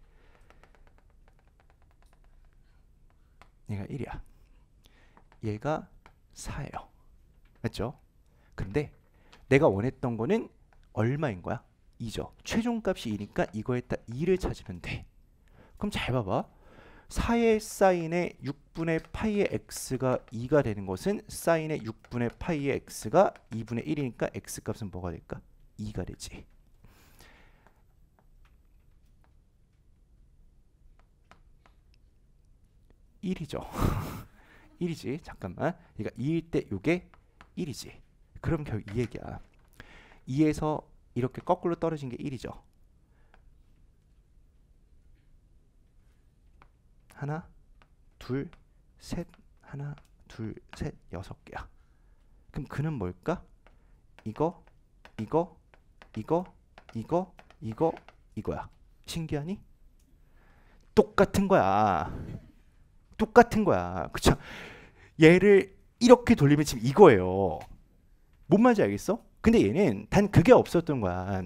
A: 얘가 1이야. 얘가 4예요. 맞죠? 근데 내가 원했던 거는 얼마인 거야? 2죠. 최종값이 2니까 이거에다 2를 찾으면 돼. 그럼 잘 봐봐. 4의 사인의 6분의 파이의 x가 2가 되는 것은 사인의 6분의 파이의 x가 2분의 1이니까 x값은 뭐가 될까? 2가 되지. 1이죠. 1이지. 잠깐만. 그러니까 2일 때 요게 1이지. 그럼 결국 이 얘기야. 2에서 이렇게 거꾸로 떨어진 게 1이죠. 하나, 둘, 셋, 하나, 둘, 셋, 여섯 개야. 그럼 그는 뭘까? 이거, 이거, 이거, 이거, 이거, 이거야. 신기하니? 똑같은 거야. 똑같은 거야. 그쵸? 얘를 이렇게 돌리면 지금 이거예요. 뭔 말인지 알겠어? 근데 얘는 단 그게 없었던 거야.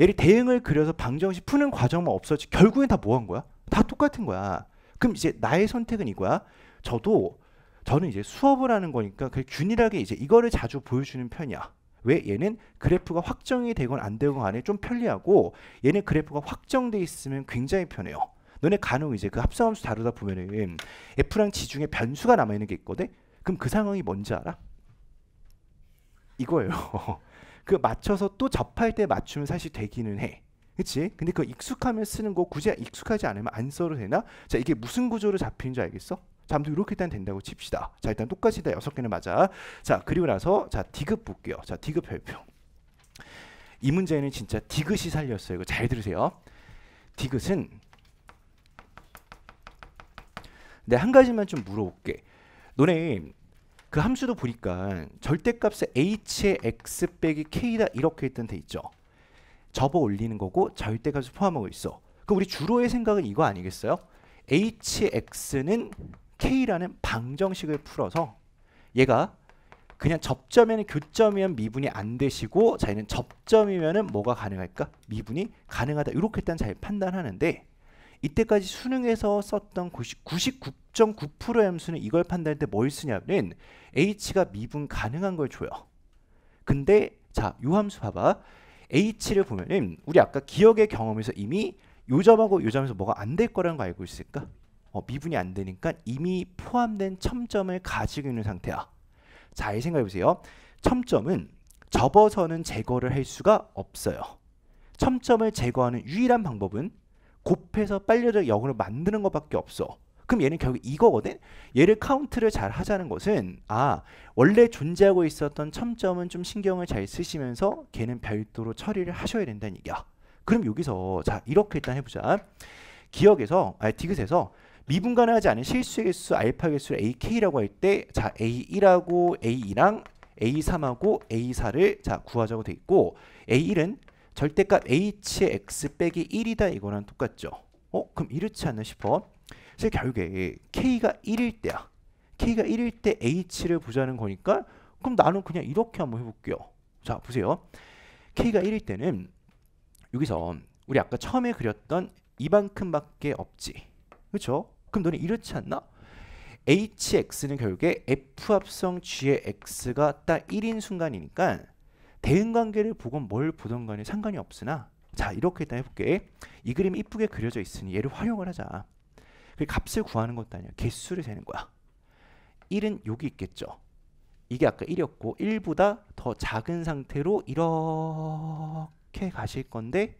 A: 얘를 대응을 그려서 방정식 푸는 과정만 없었지 결국엔 다 뭐 한 거야? 다 똑같은 거야. 그럼 이제 나의 선택은 이거야. 저도 저는 이제 수업을 하는 거니까 그 균일하게 이제 이거를 자주 보여주는 편이야. 왜 얘는 그래프가 확정이 되건 안 되건 안에좀 편리하고 얘는 그래프가 확정돼 있으면 굉장히 편해요. 너네 간혹 이제 그 합성함수 다루다 보면은 F랑 G 중에 변수가 남아 있는 게 있거든. 그럼 그 상황이 뭔지 알아? 이거예요. 그 맞춰서 또 접할 때 맞추면 사실 되기는 해. 그치? 근데 그 익숙하면 쓰는 거 굳이 익숙하지 않으면 안 써도 되나? 자 이게 무슨 구조로 잡히는지 알겠어? 잠도 이렇게 일단 된다고 칩시다. 자 일단 똑같이 다 여섯 개는 맞아. 자 그리고 나서 자 디귿 볼게요. 자 디귿 별표. 이 문제는 진짜 디귿이 살렸어요. 이거 잘 들으세요. 디귿은 근데 한 가지만 좀 물어볼게. 너네 그 함수도 보니까 절대값에 h의 x 빼기 k다 이렇게 했던 데 있죠. 접어 올리는 거고 절대값을 포함하고 있어. 그럼 우리 주로의 생각은 이거 아니겠어요? h의 x는 k라는 방정식을 풀어서 얘가 그냥 접점이면 교점이면 미분이 안 되시고 자기는 접점이면 뭐가 가능할까? 미분이 가능하다. 이렇게 일단 잘 판단하는데 이때까지 수능에서 썼던 99.9%의 함수는 이걸 판단할 때 뭘 쓰냐면 h가 미분 가능한 걸 줘요. 근데 자, 요 함수 봐봐. h를 보면은 우리 아까 기억의 경험에서 이미 요점하고 요점에서 뭐가 안 될 거라는 거 알고 있을까? 어, 미분이 안 되니까 이미 포함된 첨점을 가지고 있는 상태야. 잘 생각해 보세요. 첨점은 접어서는 제거를 할 수가 없어요. 첨점을 제거하는 유일한 방법은 곱해서 빨려들 역으로 만드는 것밖에 없어. 그럼 얘는 결국 이거거든. 얘를 카운트를 잘 하자는 것은 아 원래 존재하고 있었던 첨점은 좀 신경을 잘 쓰시면서 걔는 별도로 처리를 하셔야 된다는 얘기야. 그럼 여기서 자 이렇게 일단 해보자. 기억에서 아 디귿에서 미분간하지 않은 실수의 개수 알파 개수를 ak라고 할 때 자 a1하고 a2랑 a3하고 a4를 자 구하자고 돼 있고 a1은 절대값 h의 x 빼기 1이다 이거랑 똑같죠. 어? 그럼 이렇지 않나 싶어. 그래 결국에 k가 1일 때야. k가 1일 때 h를 보자는 거니까 그럼 나는 그냥 이렇게 한번 해볼게요. 자 보세요. k가 1일 때는 여기서 우리 아까 처음에 그렸던 이만큼밖에 없지. 그렇 그럼 너는 이렇지 않나? hx는 결국에 f합성 g의 x가 딱 1인 순간이니까 대응 관계를 보건 뭘 보던 간에 상관이 없으나 자 이렇게 일단 해볼게 이 그림이 이쁘게 그려져 있으니 얘를 활용을 하자 그 값을 구하는 것도 아니야 개수를 세는 거야 1은 여기 있겠죠 이게 아까 1이었고 1보다 더 작은 상태로 이렇게 가실 건데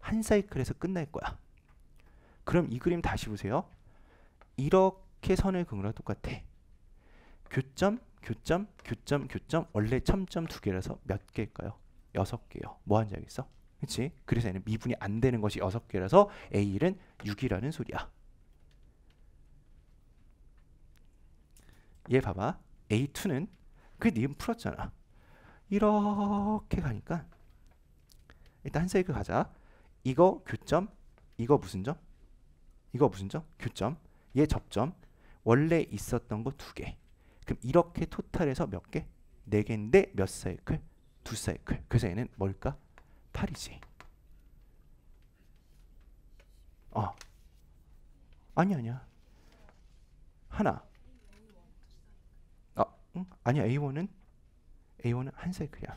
A: 한 사이클에서 끝날 거야 그럼 이 그림 다시 보세요 이렇게 선을 그으라 똑같아 교점 교점, 교점, 교점 원래 점점 두 개라서 몇 개일까요? 여섯 개요. 뭐 한 적 있어? 그렇지? 그래서 얘는 미분이 안 되는 것이 여섯 개라서 A1은 6이라는 소리야. 얘 봐봐. A2는 그 니은 풀었잖아. 이렇게 가니까 일단 한 세이크 가자. 이거 교점, 이거 무슨 점? 이거 무슨 점? 교점. 얘 접점. 원래 있었던 거 두 개. 그럼 이렇게 토탈해서 몇 개? 네 개인데 몇 사이클? 두 사이클. 그래서얘는 뭘까? 8이지. 어. 아니 아니야. 하나. 아, 응? 아니야. A1은 A1은 한 사이클이야.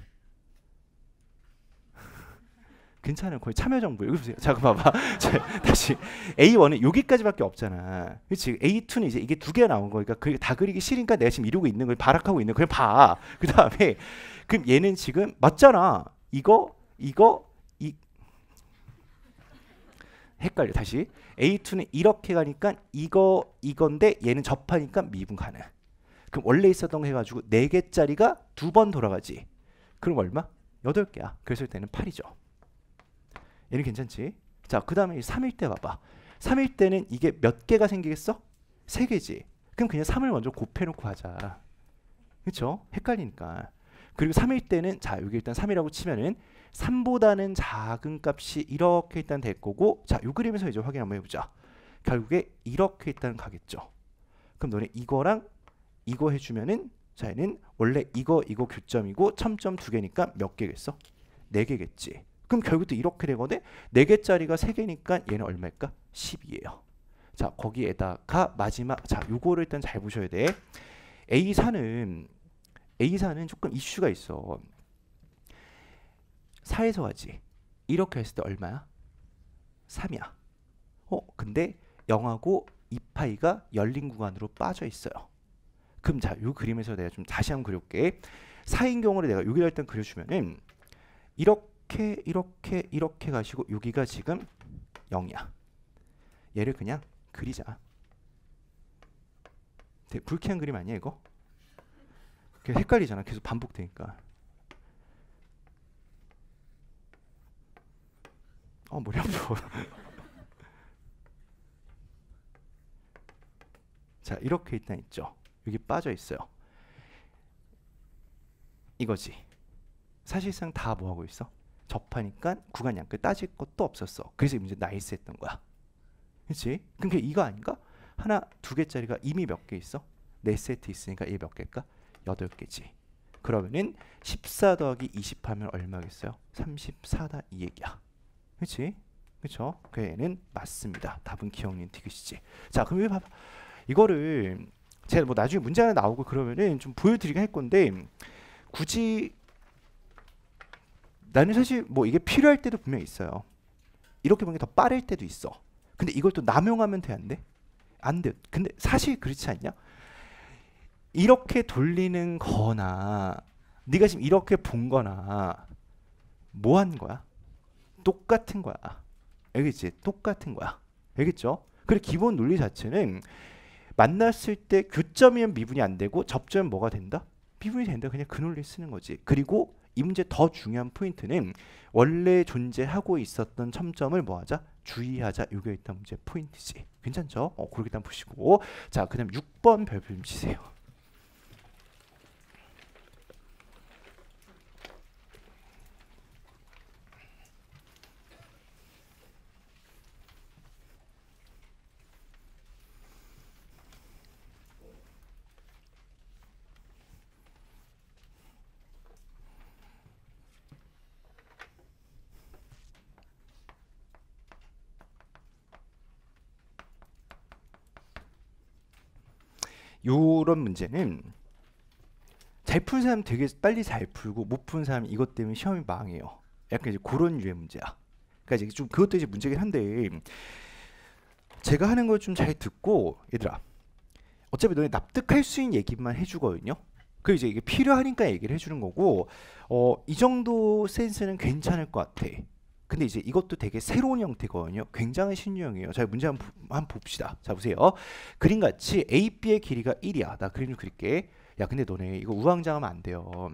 A: 괜찮아요. 거의 참여정부. 여기 보세요. 자그 봐봐. 다시 A1은 여기까지밖에 없잖아. 그렇 A2는 이제 이게 두 개 나온 거니까 그게 다 그리기 싫으니까 내가 지금 이루고 있는 걸 발악하고 있는 걸 봐. 그 다음에 그럼 얘는 지금 맞잖아. 이거 이거 이 헷갈려. 다시 A2는 이렇게 가니까 이거 이건데 얘는 접하니까 미분 가능. 그럼 원래 있었던 거 해가지고 네 개짜리가 두 번 돌아가지. 그럼 얼마? 여 개야 그랬을 때는 팔이죠 얘는 괜찮지? 자, 그 다음에 3일 때 봐봐. 3일 때는 이게 몇 개가 생기겠어? 3개지. 그럼 그냥 3을 먼저 곱해놓고 하자. 그쵸 헷갈리니까. 그리고 3일 때는 자 여기 일단 3이라고 치면은 3보다는 작은 값이 이렇게 일단 될 거고 자요 그림에서 이제 확인 한번 해보자. 결국에 이렇게 일단 가겠죠. 그럼 너네 이거랑 이거 해주면은 자 얘는 원래 이거 이거 교점이고 첨점 두 개니까 몇 개겠어? 네 개겠지. 그럼 결국 또 이렇게 되거든. 4개짜리가 3개니까 얘는 얼마일까? 10이에요. 자, 거기에다가 마지막 자, 요거를 일단 잘 보셔야 돼. A사는 A사는 조금 이슈가 있어. 4에서 하지. 이렇게 했을 때 얼마야? 3이야. 어, 근데 0하고 2파이가 열린 구간으로 빠져 있어요. 그럼 자, 요 그림에서 내가 좀 다시 한번 그려게 4인 경우를 내가 여기다 일단 그려주면은 이렇게 이렇게 이렇게 이렇게 가시고 여기가 지금 0이야. 얘를 그냥 그리자. 되게 불쾌한 그림 아니야 이거? 그 헷갈리잖아. 계속 반복되니까. 어 머리 아파. 자 이렇게 일단 있죠. 여기 빠져 있어요. 이거지. 사실상 다 뭐하고 있어? 접하니까 구간 양을 그 따질 것도 없었어. 그래서 이제 나이스 했던 거야. 그렇지? 그럼 그게 이거 아닌가? 하나 두 개짜리가 이미 몇 개 있어? 네 세트 있으니까 이게 몇 개일까? 여덟 개지. 그러면은 14 더하기 20 하면 얼마겠어요? 34다 이 얘기야. 그렇지? 그렇죠? 그 얘는 맞습니다. 답은 기억님 티그시지. 자, 그럼 이 봐봐. 이거를 제가 뭐 나중에 문제 하나 나오고 그러면은 좀보여드리게할 건데 굳이 나는 사실 뭐 이게 필요할 때도 분명히 있어요. 이렇게 보는 게 더 빠를 때도 있어. 근데 이걸 또 남용하면 돼 안 돼? 안 돼. 근데 사실 그렇지 않냐? 이렇게 돌리는 거나 네가 지금 이렇게 본 거나 뭐 한 거야? 똑같은 거야. 알겠지? 똑같은 거야. 알겠죠? 그리고 기본 논리 자체는 만났을 때 교점이면 미분이 안 되고 접점은 뭐가 된다? 미분이 된다. 그냥 그 논리 쓰는 거지. 그리고 이 문제 더 중요한 포인트는 원래 존재하고 있었던 첨점을 뭐하자? 주의하자. 요게 일단 문제 포인트지. 괜찮죠? 어, 그렇게 일단 보시고 자, 그다음 6번 별표 좀 치세요. 요런 문제는 잘 푼 사람 되게 빨리 잘 풀고 못 푼 사람 이것 때문에 시험이 망해요. 약간 이제 그런 유의 문제야. 그러니까 이제 좀 그것도 이제 문제긴 한데 제가 하는 걸 좀 잘 듣고 얘들아 어차피 너네 납득할 수 있는 얘기만 해주거든요. 그 이제 이게 필요하니까 얘기를 해주는 거고 어이 정도 센스는 괜찮을 것 같아. 근데 이제 이것도 되게 새로운 형태거든요. 굉장히 신유형이에요. 자, 문제 한번, 한번 봅시다. 자, 보세요. 그림같이 AB의 길이가 1이야. 나 그림 좀 그릴게. 야, 근데 너네 이거 우왕좌왕하면 안 돼요.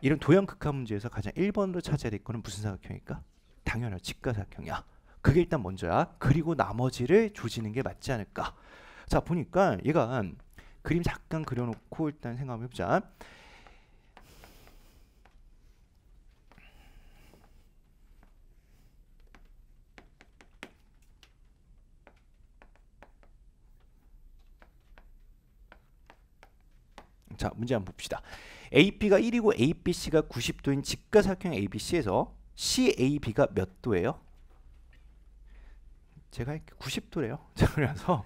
A: 이런 도형 극한 문제에서 가장 1번으로 찾아야 될 거는 무슨 사각형일까? 당연하 직각사각형이야. 그게 일단 먼저야. 그리고 나머지를 조지는 게 맞지 않을까? 자, 보니까 얘가 그림 잠깐 그려놓고 일단 생각해보자. 자 문제 한번 봅시다. AP가 1이고 ABC가 90도인 직가사각형 ABC에서 CAB가 몇 도예요? 제가 90도래요. 자 그래서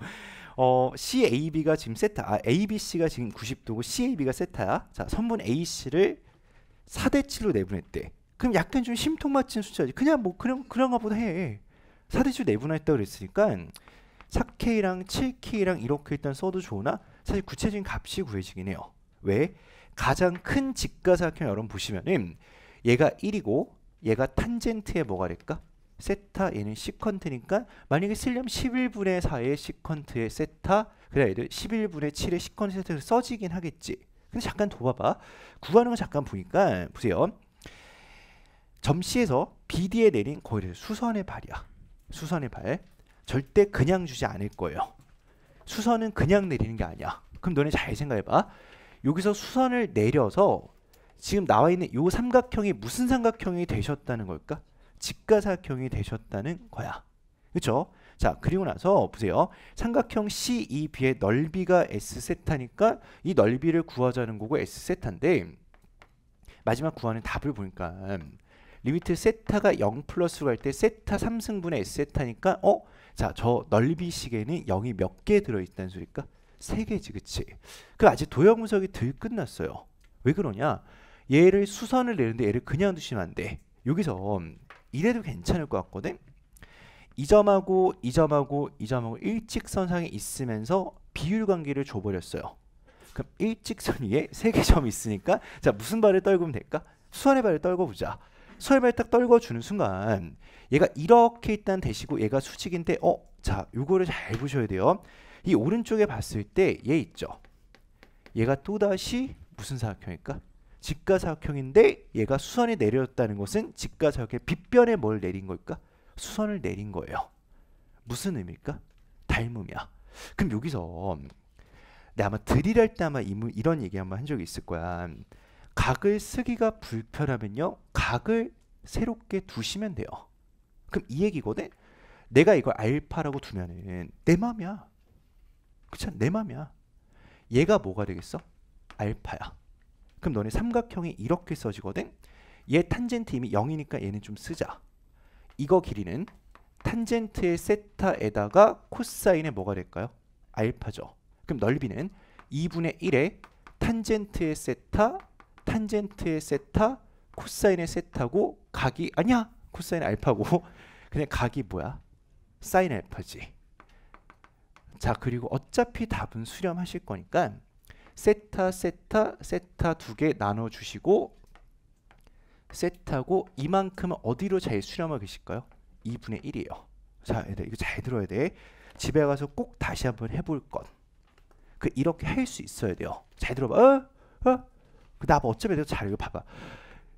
A: 어, CAB가 지금 세타, 아, ABC가 지금 90도고 CAB가 세타야. 자 선분 AC를 4대 7로 내분했대. 그럼 약간 좀 심통맞춘 숫자지. 그냥 뭐 그런 그런가 보다 해. 4대 7 내분했다고 그랬으니까 4K랑 7K랑 이렇게 일단 써도 좋으나 사실 구체적인 값이 구해지긴 해요. 왜? 가장 큰 직가사각형 여러분 보시면은 얘가 1이고 얘가 탄젠트에 뭐가 될까? 세타 얘는 시퀀트니까 만약에 쓰려면 11분의 4의 시퀀트의 세타 그래 야들 11분의 7의 시퀀트 세타를 써지긴 하겠지 근데 잠깐 둬봐봐 구하는 거 잠깐 보니까 보세요 점시에서 BD에 내린 거리를 수선의 발이야 수선의 발 절대 그냥 주지 않을 거예요 수선은 그냥 내리는 게 아니야 그럼 너네 잘 생각해봐 여기서 수선을 내려서 지금 나와 있는 이 삼각형이 무슨 삼각형이 되셨다는 걸까? 직가사각형이 되셨다는 거야. 그렇죠? 자, 그리고 나서 보세요. 삼각형 CEB의 넓이가 S세타니까 이 넓이를 구하자는 거고 S세타인데 마지막 구하는 답을 보니까 리미트 세타가 0 플러스로 할때 세타 3승분의 S세타니까 어? 자, 저 넓이 시계는 0이 몇 개 들어있다는 소리일까? 세 개지 그치? 그 아직 도형 분석이 덜 끝났어요. 왜 그러냐? 얘를 수선을 내는데 얘를 그냥 두시면 안 돼. 여기서 이래도 괜찮을 것 같거든? 이 점하고 이 점하고 이 점하고 일직선상에 있으면서 비율 관계를 줘버렸어요. 그럼 일직선 위에 세 개 점이 있으니까 자 무슨 발을 떨구면 될까? 수원의 발을 떨궈보자. 수원의 발을 딱 떨궈주는 순간 얘가 이렇게 일단 되시고 얘가 수직인데 어? 자 요거를 잘 보셔야 돼요. 이 오른쪽에 봤을 때 얘 있죠. 얘가 또다시 무슨 사각형일까? 직가사각형인데 얘가 수선이 내려졌다는 것은 직가사각형의 빗변에 뭘 내린 걸까? 수선을 내린 거예요. 무슨 의미일까? 닮음이야. 그럼 여기서 내 네, 아마 드릴할 때 아마 이런 얘기 한 번 한 적이 있을 거야. 각을 쓰기가 불편하면요. 각을 새롭게 두시면 돼요. 그럼 이 얘기거든. 내가 이걸 알파라고 두면은 내 맘이야. 그렇잖내 맘이야. 얘가 뭐가 되겠어? 알파야. 그럼 너네 삼각형이 이렇게 써지거든. 얘 탄젠트 이미 0이니까 얘는 좀 쓰자. 이거 길이는 탄젠트의 세타에다가 코사인의 뭐가 될까요? 알파죠. 그럼 넓이는 2분의 1에 탄젠트의 세타, 탄젠트의 세타, 코사인의 세타고 각이 아니야. 코사인 알파고 그냥 각이 뭐야? 사인 알파지. 자 그리고 어차피 답은 수렴하실 거니까 세타 세타 세타 두 개 나눠 주시고 세타고 이만큼은 어디로 잘 수렴하고 계실까요? 2분의 1이에요. 자 이거 잘 들어야 돼. 집에 가서 꼭 다시 한번 해볼 것. 그 이렇게 할 수 있어야 돼요. 잘 들어봐. 어? 어? 그나 어차피 내가 잘 이거 봐봐.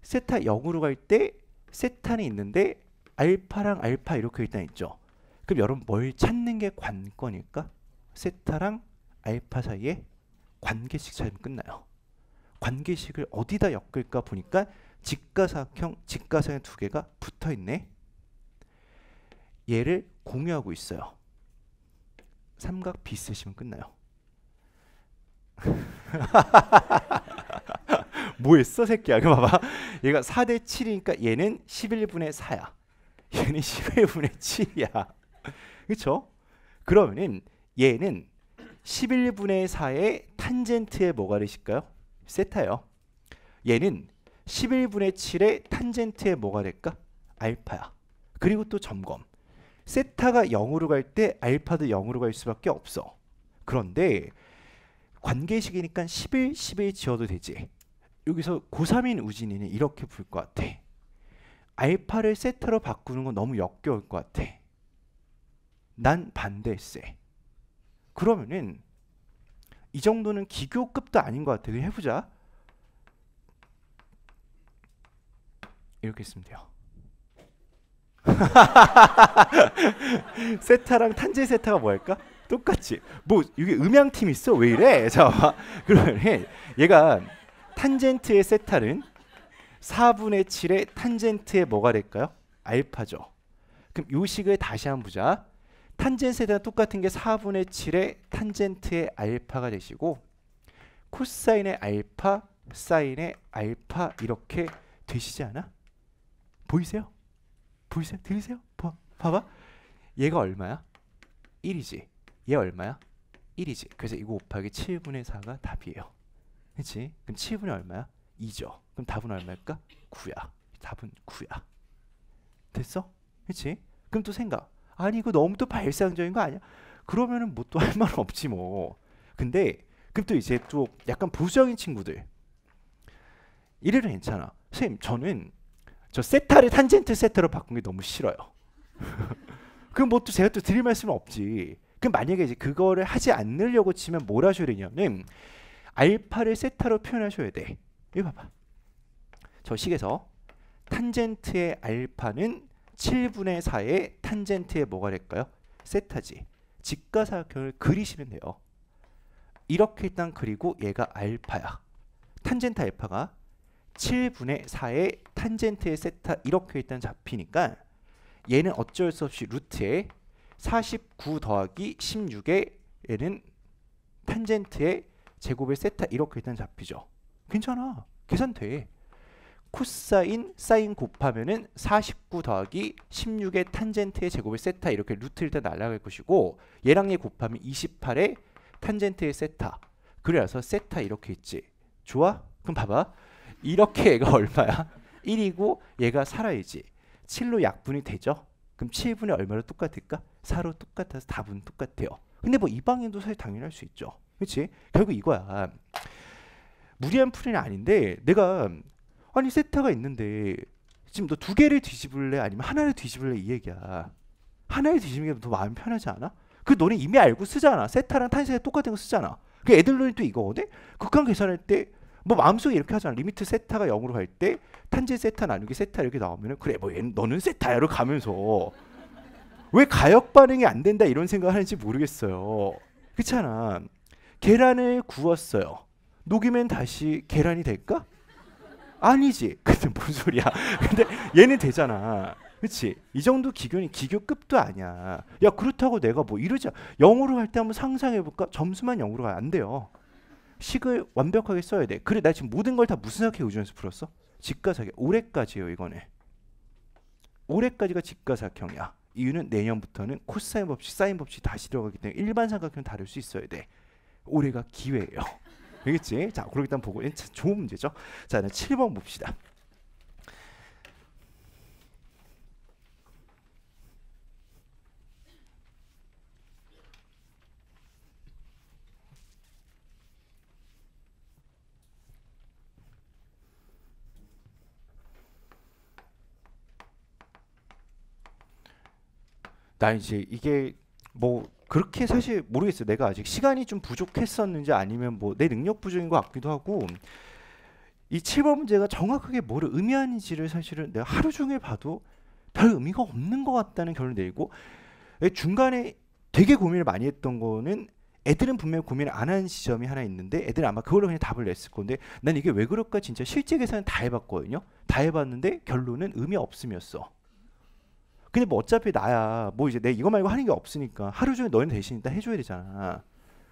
A: 세타 0으로 갈 때 세타는 있는데 알파랑 알파 이렇게 일단 있죠. 그럼 여러분 뭘 찾는 게 관건일까? 세타랑 알파 사이의 관계식 차이 끝나요. 관계식을 어디다 엮을까 보니까 직가사각형, 직가사형 두 개가 붙어 있네. 얘를 공유하고 있어요. 삼각 B 쓰시면 끝나요. 뭐 했어 새끼야 그 봐봐 얘가 4대 7이니까 얘는 11분의 4야 얘는 11분의 7이야 그쵸? 그러면은 얘는 11분의 4의 탄젠트에 뭐가 되실까요? 세타요. 얘는 11분의 7의 탄젠트에 뭐가 될까? 알파야. 그리고 또 점검. 세타가 0으로 갈 때 알파도 0으로 갈 수밖에 없어. 그런데 관계식이니까 11, 11 지어도 되지. 여기서 고3인 우진이는 이렇게 풀것 같아. 알파를 세타로 바꾸는 건 너무 역겨울 것 같아. 난 반대세. 그러면은 이 정도는 기교급도 아닌 것 같아. 그 해보자. 이렇게 쓰면 돼요. 세타랑 탄제 세타가 뭐할까? 똑같이. 뭐 이게 음향팀 있어? 왜 이래? 자, 그러면 얘가 탄젠트의 세타는 4분의 7의 탄젠트의 뭐가 될까요? 알파죠. 그럼 요 식을 다시 한번 보자. 탄젠세대에 똑같은 게 4분의 7의 탄젠트의 알파가 되시고 코사인의 알파, 사인의 알파 이렇게 되시지 않아? 보이세요? 보이세요? 들리세요? 봐, 봐봐. 얘가 얼마야? 1이지. 얘 얼마야? 1이지. 그래서 이거 곱하기 7분의 4가 답이에요. 그치 그럼 7분의 얼마야? 2죠. 그럼 답은 얼마일까? 9야. 답은 9야. 됐어? 그치 그럼 또 생각. 아니 이거 너무 또 발상적인 거 아니야? 그러면은 뭐 또 할 말 없지 뭐. 근데 그럼 또 이제 또 약간 부수적인 친구들 이래도 괜찮아. 선생님 저는 저 세타를 탄젠트 세타로 바꾼 게 너무 싫어요. 그럼 뭐 또 제가 또 드릴 말씀은 없지. 그럼 만약에 이제 그거를 하지 않으려고 치면 뭘 하셔야 되냐면 알파를 세타로 표현하셔야 돼. 이거 봐봐. 저 식에서 탄젠트의 알파는 7분의 4의 탄젠트에 뭐가 될까요? 세타지. 직가사각형을 그리시면 돼요. 이렇게 일단 그리고 얘가 알파야. 탄젠트 알파가 7분의 4의 탄젠트의 세타 이렇게 일단 잡히니까 얘는 어쩔 수 없이 루트에 49 더하기 16에 얘는 탄젠트의 제곱의 세타 이렇게 일단 잡히죠. 괜찮아. 계산돼. 코사인 사인 곱하면은 49 더하기 16의 탄젠트의 제곱의 세타 이렇게 루트 일단 날라갈 것이고 얘랑 얘 곱하면 28의 탄젠트의 세타 그래서 세타 이렇게 있지 좋아? 그럼 봐봐 이렇게 얘가 얼마야? 1이고 얘가 살아야지 7로 약분이 되죠? 그럼 7분의 얼마로 똑같을까? 4로 똑같아서 답은 똑같아요 근데 뭐 이방인도 사실 당연히 할 수 있죠 그렇지? 결국 이거야 무리한 풀이는 아닌데 내가 아니 세타가 있는데 지금 너 두 개를 뒤집을래 아니면 하나를 뒤집을래 이 얘기야. 하나를 뒤집는 게 더 마음 편하지 않아? 그 너네 이미 알고 쓰잖아. 세타랑 탄세타 똑같은 거 쓰잖아. 그 애들론이 또 이거거든. 극한 계산할 때 뭐 마음속에 이렇게 하잖아. 리미트 세타가 0으로 갈 때 탄제 세타 나누기 세타 이렇게 나오면은 그래 뭐 얘는 너는 세타야로 가면서 왜 가역 반응이 안 된다 이런 생각을 하는지 모르겠어요. 그렇잖아. 계란을 구웠어요. 녹이면 다시 계란이 될까? 아니지. 그데뭔 소리야? 근데 얘는 되잖아. 그치이 정도 기교는 기교급도 아니야. 야 그렇다고 내가 뭐 이러지? 영어로 할 때 한번 상상해 볼까? 점수만 영어로 가안 돼요. 식을 완벽하게 써야 돼. 그래 나 지금 모든 걸 다 무슨 학에 의존해서 풀었어? 직가사계. 올해까지예요 이거는. 올해까지가 직가사각형이야. 이유는 내년부터는 코사인 법칙, 사인 법칙 다 실어가기 때문에 일반 삼각형은 다를 수 있어야 돼. 올해가 기회예요. 되겠지? 자, 그렇게 일단 보고 예, 좋은 문제죠. 자, 이제 7번 봅시다. 나 이제 이게 뭐 그렇게 사실 모르겠어요. 내가 아직 시간이 좀 부족했었는지 아니면 뭐 내 능력 부족인 것 같기도 하고 이 7번 문제가 정확하게 뭘 의미하는지를 사실은 내가 하루 종일 봐도 별 의미가 없는 것 같다는 결론을 내리고 예, 중간에 되게 고민을 많이 했던 거는 애들은 분명히 고민을 안 하는 지점이 하나 있는데 애들은 아마 그걸로 그냥 답을 냈을 건데 난 이게 왜 그럴까 진짜 실제 계산은 다 해봤거든요. 다 해봤는데 결론은 의미 없음이었어. 근데 뭐 어차피 나야 뭐 이제 내 이거 말고 하는 게 없으니까 하루 종일 너희 대신 일단 해줘야 되잖아.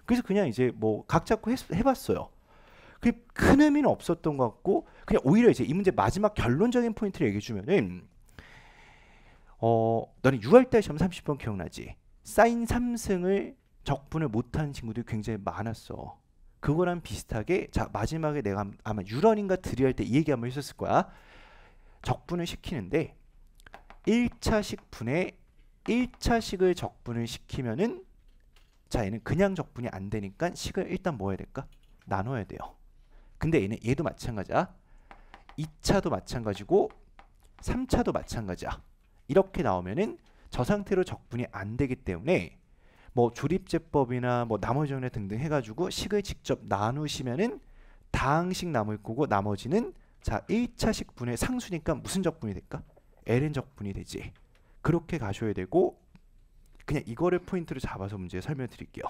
A: 그래서 그냥 이제 뭐 각 잡고 해, 해봤어요. 그 큰 의미는 없었던 것 같고 그냥 오히려 이제 이 문제 마지막 결론적인 포인트를 얘기해 주면은 어 너는 6월달 시험 30번 기억나지? 사인 3승을 적분을 못한 친구들이 굉장히 많았어. 그거랑 비슷하게 자 마지막에 내가 아마 유런인가 드리할 때이 얘기 한번 했었을 거야. 적분을 시키는데 1차식 분에 1차식을 적분을 시키면은 자 얘는 그냥 적분이 안 되니까 식을 일단 뭐 해야 될까? 나눠야 돼요. 근데 얘는 얘도 마찬가지야. 2차도 마찬가지고 3차도 마찬가지야. 이렇게 나오면은 저 상태로 적분이 안 되기 때문에 뭐 조립제법이나 뭐 나머지 정리 등등 해가지고 식을 직접 나누시면은 다항식 남을 거고 나머지는 자 1차식 분의 상수니까 무슨 적분이 될까? ln 적분이 되지. 그렇게 가셔야 되고 그냥 이거를 포인트로 잡아서 문제 설명 드릴게요.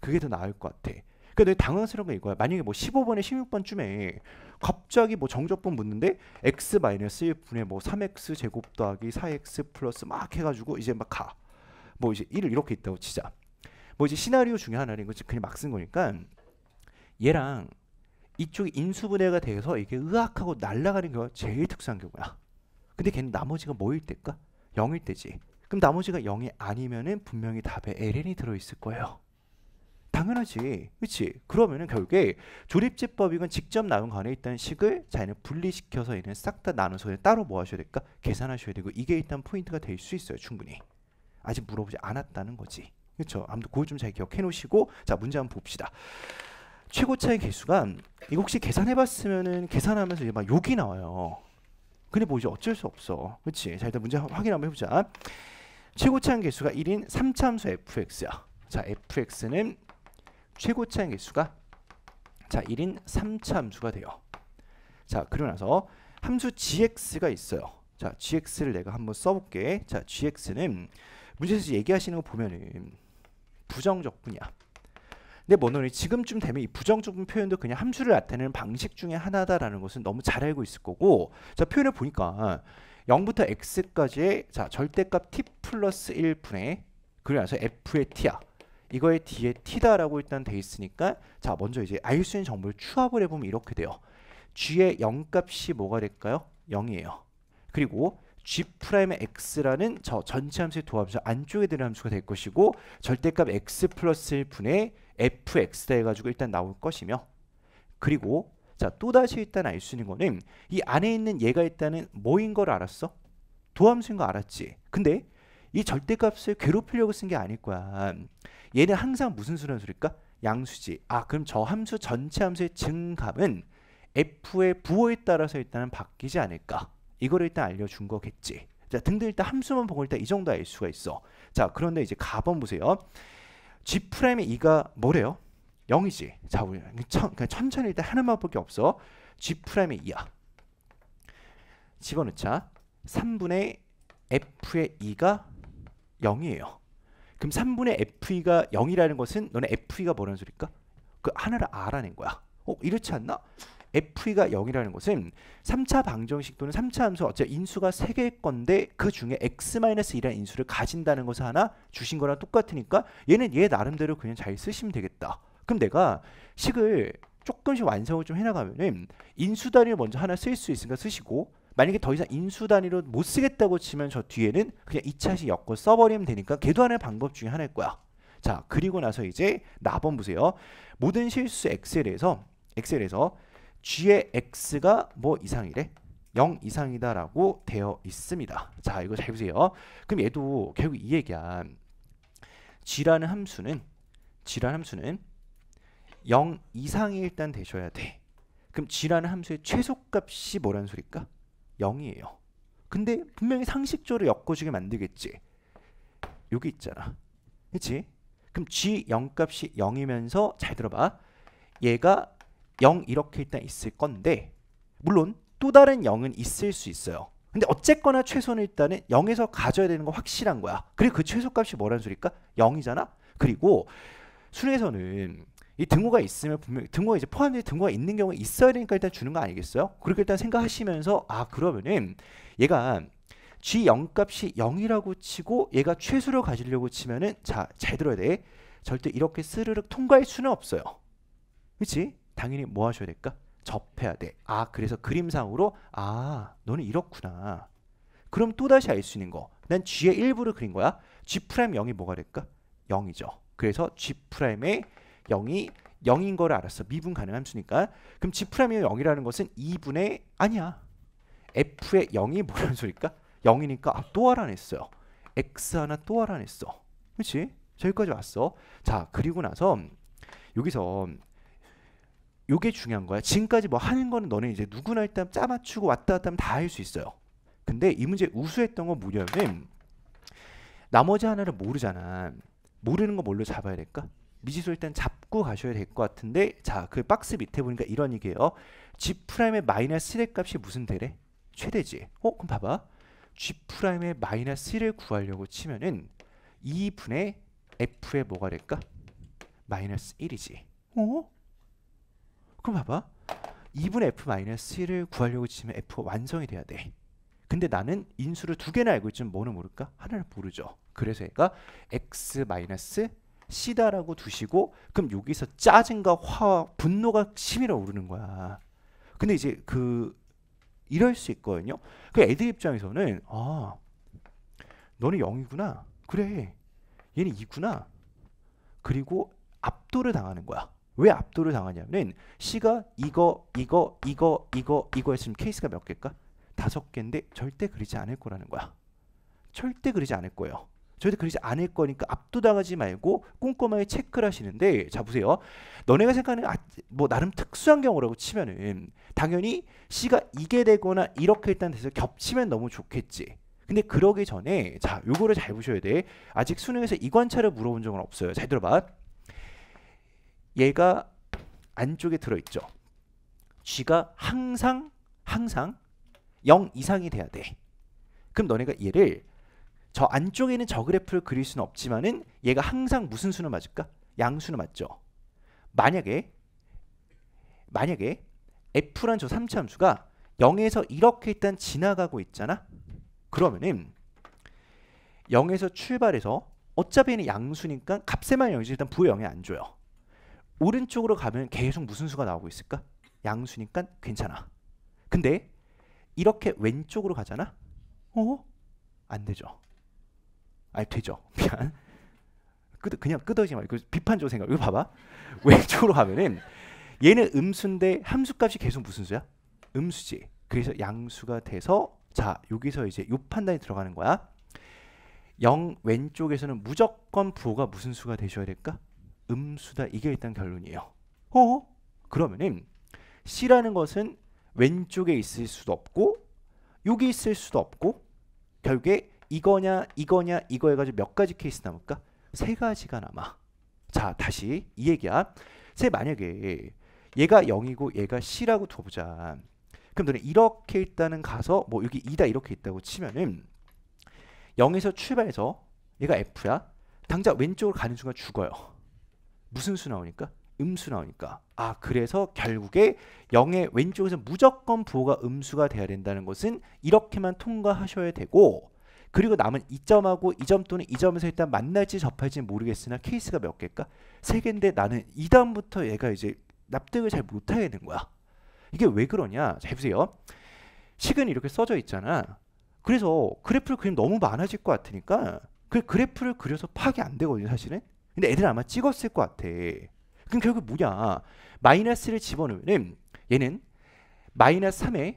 A: 그게 더 나을 것 같아. 그러 그러니까 당황스러운 건 이거야. 만약에 뭐 15번에 16번쯤에 갑자기 뭐 정적분 묻는데 x 마이너스 1분의 뭐 3x 제곱 더하기 4x 플러스 막 해가지고 이제 막 가. 뭐 이제 1을 이렇게 있다고 치자. 뭐 이제 시나리오 중에 하나는 이거 그냥 막 쓴 거니까 얘랑 이쪽이 인수분해가 돼서 이게 으악하고 날아가는 경우가 제일 특수한 경우야. 근데 걔는 나머지가 뭐일 때일까? 0일 때지. 그럼 나머지가 0이 아니면은 분명히 답에 ln이 들어있을 거예요. 당연하지. 그렇지 그러면은 결국에 조립제법이건 직접 나온 간에 있던 식을 자기는 분리시켜서 얘는 싹 다 나눠서 따로 뭐 하셔야 될까? 계산하셔야 되고 이게 일단 포인트가 될 수 있어요. 충분히. 아직 물어보지 않았다는 거지. 그렇죠? 아무튼 그걸 좀 잘 기억해 놓으시고 자 문제 한번 봅시다. 최고차의 개수가 이거 혹시 계산해 봤으면은 계산하면서 이제 막 욕이 나와요. 그데뭐이죠 어쩔 수 없어. 그렇자 일단 문제 확인 한번 해보자. 최고차항 개수가 1인 3차수 fx야. 자 fx는 최고차항 개수가 자 1인 3차수가 돼요. 자 그러고 나서 함수 gx가 있어요. 자 gx를 내가 한번 써볼게. 자 gx는 문제에서 얘기하시는 거 보면은 부정적분이야. 근데 뭐노는 지금쯤 되면 이 부정적인 표현도 그냥 함수를 나타내는 방식 중에 하나다라는 것은 너무 잘 알고 있을 거고 자 표현을 보니까 0부터 x까지의 자 절대값 t 플러스 1분의 그리고나서 f의 t야 이거의 d의 t다라고 일단 돼 있으니까 자 먼저 이제 알수 있는 정보를 추합을 해보면 이렇게 돼요 g의 0값이 뭐가 될까요? 0이에요 그리고 g 프라임의 x라는 저 전체 함수의 도함수 안쪽에 들어는 함수가 될 것이고 절대값 x 플러스 1분의 fx 해가지고 일단 나올 것이며 그리고 자 또다시 일단 알 수 있는 거는 이 안에 있는 얘가 일단은 뭐인 걸 알았어? 도함수인 거 알았지 근데 이 절대값을 괴롭히려고 쓴 게 아닐 거야 얘는 항상 무슨 수란수일까? 양수지 아 그럼 저 함수 전체 함수의 증감은 f의 부호에 따라서 일단은 바뀌지 않을까 이거를 일단 알려준 거겠지 자 등등 일단 함수만 보고 일단 이 정도 알 수가 있어 자 그런데 이제 가번 보세요 G 프라임의 2가 뭐래요? 0이지. 자, 우리 천, 그냥 그러니까 천천히 일단 하나만밖에 없어. G 프라임의 2야. 집어넣자. 3분의 F의 2가 0이에요. 그럼 3분의 F가 0이라는 것은 너네 F가 뭐라는 소리일까? 그 하나를 알아낸 거야. 어, 이렇지 않나? f가 0이라는 것은 3차 방정식 또는 3차 함수 어째 인수가 3개일 건데 그 중에 x-1이라는 인수를 가진다는 것을 하나 주신 거랑 똑같으니까 얘는 얘 나름대로 그냥 잘 쓰시면 되겠다. 그럼 내가 식을 조금씩 완성을 좀 해나가면은 인수 단위를 먼저 하나 쓸 수 있으니까 쓰시고 만약에 더 이상 인수 단위로 못 쓰겠다고 치면 저 뒤에는 그냥 2차식 엮어 써버리면 되니까 계도하는 방법 중에 하나일 거야. 자 그리고 나서 이제 나번 보세요. 모든 실수 엑셀에서 엑셀에서 g의 x가 뭐 이상이래? 0 이상이다라고 되어 있습니다. 자 이거 잘 보세요. 그럼 얘도 결국 이얘기한 g라는 함수는 g라는 함수는 0 이상이 일단 되셔야 돼. 그럼 g라는 함수의 최소값이 뭐라는 소리일까? 0이에요. 근데 분명히 상식적으로 엮어지게 만들겠지. 여기 있잖아. 그치? 그럼 g 0값이 0이면서 잘 들어봐. 얘가 0 이렇게 일단 있을 건데 물론 또 다른 0은 있을 수 있어요. 근데 어쨌거나 최소는 일단은 0에서 가져야 되는 거 확실한 거야. 그리고 그 최소값이 뭐라는 소리일까? 0이잖아. 그리고 수능에서는 이 등호가 있으면 분명히 등호가 이제 포함된 등호가 있는 경우에 있어야 되니까 일단 주는 거 아니겠어요? 그렇게 일단 생각하시면서 아 그러면은 얘가 G0 값이 0이라고 치고 얘가 최소를 가지려고 치면은 자 잘 들어야 돼. 절대 이렇게 스르륵 통과할 수는 없어요. 그치? 당연히 뭐 하셔야 될까? 접해야 돼. 아, 그래서 그림상으로 아, 너는 이렇구나. 그럼 또다시 알 수 있는 거. 난 G의 일부를 그린 거야. G 프라임 0이 뭐가 될까? 0이죠. 그래서 G 프라임의 0이 0인 거를 알았어. 미분 가능 함수니까. 그럼 G 프라임이 0이라는 것은 2분의 아니야. F의 0이 뭐라는 소리일까? 0이니까 아, 또 알아냈어요. X 하나 또 알아냈어. 그렇지? 저기까지 왔어. 자, 그리고 나서 여기서 요게 중요한 거야. 지금까지 뭐 하는 거는 너는 이제 누구나 일단 짜 맞추고 왔다 갔다 하면 다 할 수 있어요. 근데 이 문제 우수했던 건 뭐냐면 나머지 하나를 모르잖아. 모르는 거 뭘로 잡아야 될까? 미지수 일단 잡고 가셔야 될 것 같은데 자 그 박스 밑에 보니까 이런 얘기예요. G 프라임의 마이너스 1의 값이 무슨 대래? 최대지. 어 그럼 봐봐. G 프라임의 마이너스 1을 구하려고 치면은 2분의 F의 뭐가 될까? 마이너스 1이지. 어? 그럼 봐봐. 2분의 f-1을 구하려고 지면 f 완성이 돼야 돼. 근데 나는 인수를 두 개나 알고 있지만 뭐는 모를까? 하나를 모르죠. 그래서 얘가 x c다라고 두시고 그럼 여기서 짜증과 화 분노가 심히러 오르는 거야. 근데 이제 그 이럴 수 있거든요. 그 애들 입장에서는 아 너는 0이구나. 그래. 얘는 2구나. 그리고 압도를 당하는 거야. 왜 압도를 당하냐면 씨가 이거 이거 이거 이거 이거 했으면 케이스가 몇 개일까? 다섯 개인데 절대 그러지 않을 거라는 거야. 절대 그러지 않을 거예요. 절대 그러지 않을 거니까 압도당하지 말고 꼼꼼하게 체크를 하시는데 자 보세요. 너네가 생각하는 아, 뭐 나름 특수한 경우라고 치면은 당연히 씨가 이게 되거나 이렇게 일단 돼서 겹치면 너무 좋겠지. 근데 그러기 전에 자 요거를 잘 보셔야 돼. 아직 수능에서 이관찰을 물어본 적은 없어요. 잘 들어봐. 얘가 안쪽에 들어있죠. G가 항상 항상 0 이상이 돼야 돼. 그럼 너네가 얘를 저 안쪽에 있는 저 그래프를 그릴 수는 없지만은 얘가 항상 무슨 수는 맞을까? 양수는 맞죠. 만약에 만약에 F란 저 3차 함수가 0에서 이렇게 일단 지나가고 있잖아. 그러면은 0에서 출발해서 어차피 는 양수니까 값에만 0이지 일단 부여 0이 안 줘요. 오른쪽으로 가면 계속 무슨 수가 나오고 있을까? 양수니까 괜찮아. 근데 이렇게 왼쪽으로 가잖아? 어? 안 되죠. 아니 되죠. 미안. 끄, 그냥 끄덕이지 말고 그 비판적으로 생각. 이거 봐봐. 왼쪽으로 가면은 얘는 음수인데 함수값이 계속 무슨 수야? 음수지. 그래서 양수가 돼서 자 여기서 이제 요 판단이 들어가는 거야. 0 왼쪽에서는 무조건 부호가 무슨 수가 되셔야 될까? 음수다 이게 일단 결론이에요. 어? 그러면은 C라는 것은 왼쪽에 있을 수도 없고 여기 있을 수도 없고 결국에 이거냐 이거냐 이거 해가지고 몇 가지 케이스 남을까? 세 가지가 남아. 자 다시 이 얘기야. 세 만약에 얘가 0이고 얘가 C라고 둬보자. 그럼 너는 이렇게 있다는 가서 뭐 여기 2다 이렇게 있다고 치면은 0에서 출발해서 얘가 F야. 당장 왼쪽으로 가는 순간 죽어요. 무슨 수 나오니까? 음수 나오니까. 아, 그래서 결국에 0의 왼쪽에서 무조건 부호가 음수가 돼야 된다는 것은 이렇게만 통과하셔야 되고 그리고 남은 이점하고이 점 또는 이점에서 일단 만날지 접할지 모르겠으나 케이스가 몇 개일까? 3 개인데 나는 이단부터 얘가 이제 납득을 잘 못하게 되는 거야. 이게 왜 그러냐? 잘 보세요. 식은 이렇게 써져 있잖아. 그래서 그래프를 그리면 너무 많아질 것 같으니까 그 그래프를 그려서 파악이 안 되거든요, 사실은. 근데 애들 아마 찍었을 것 같아. 그럼 결국 뭐냐? 마이너스를 집어넣으면 얘는 마이너스 3에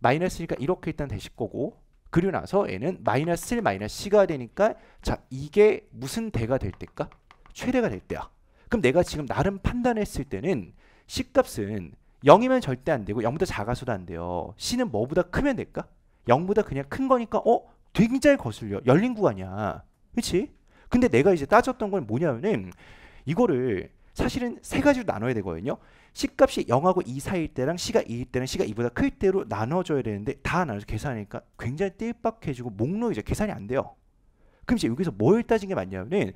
A: 마이너스니까 이렇게 일단 되실 거고 그리고 나서 얘는 마이너스 1 마이너스 C가 되니까 자 이게 무슨 대가 될 때일까? 최대가 될 때야. 그럼 내가 지금 나름 판단했을 때는 C값은 0이면 절대 안 되고 0보다 작아서도 안 돼요. C는 뭐보다 크면 될까? 0보다 그냥 큰 거니까 어? 굉장히 거슬려. 열린 구간이야. 그치? 근데 내가 이제 따졌던 건 뭐냐면은 이거를 사실은 세 가지로 나눠야 되거든요. C값이 0하고 2 사이일 때랑 C가 2일 때랑 C가 2보다 클 때로 나눠줘야 되는데 다 나눠서 계산하니까 굉장히 띨박해지고 목록이 이 계산이 안 돼요. 그럼 이제 여기서 뭘 따진 게 맞냐면은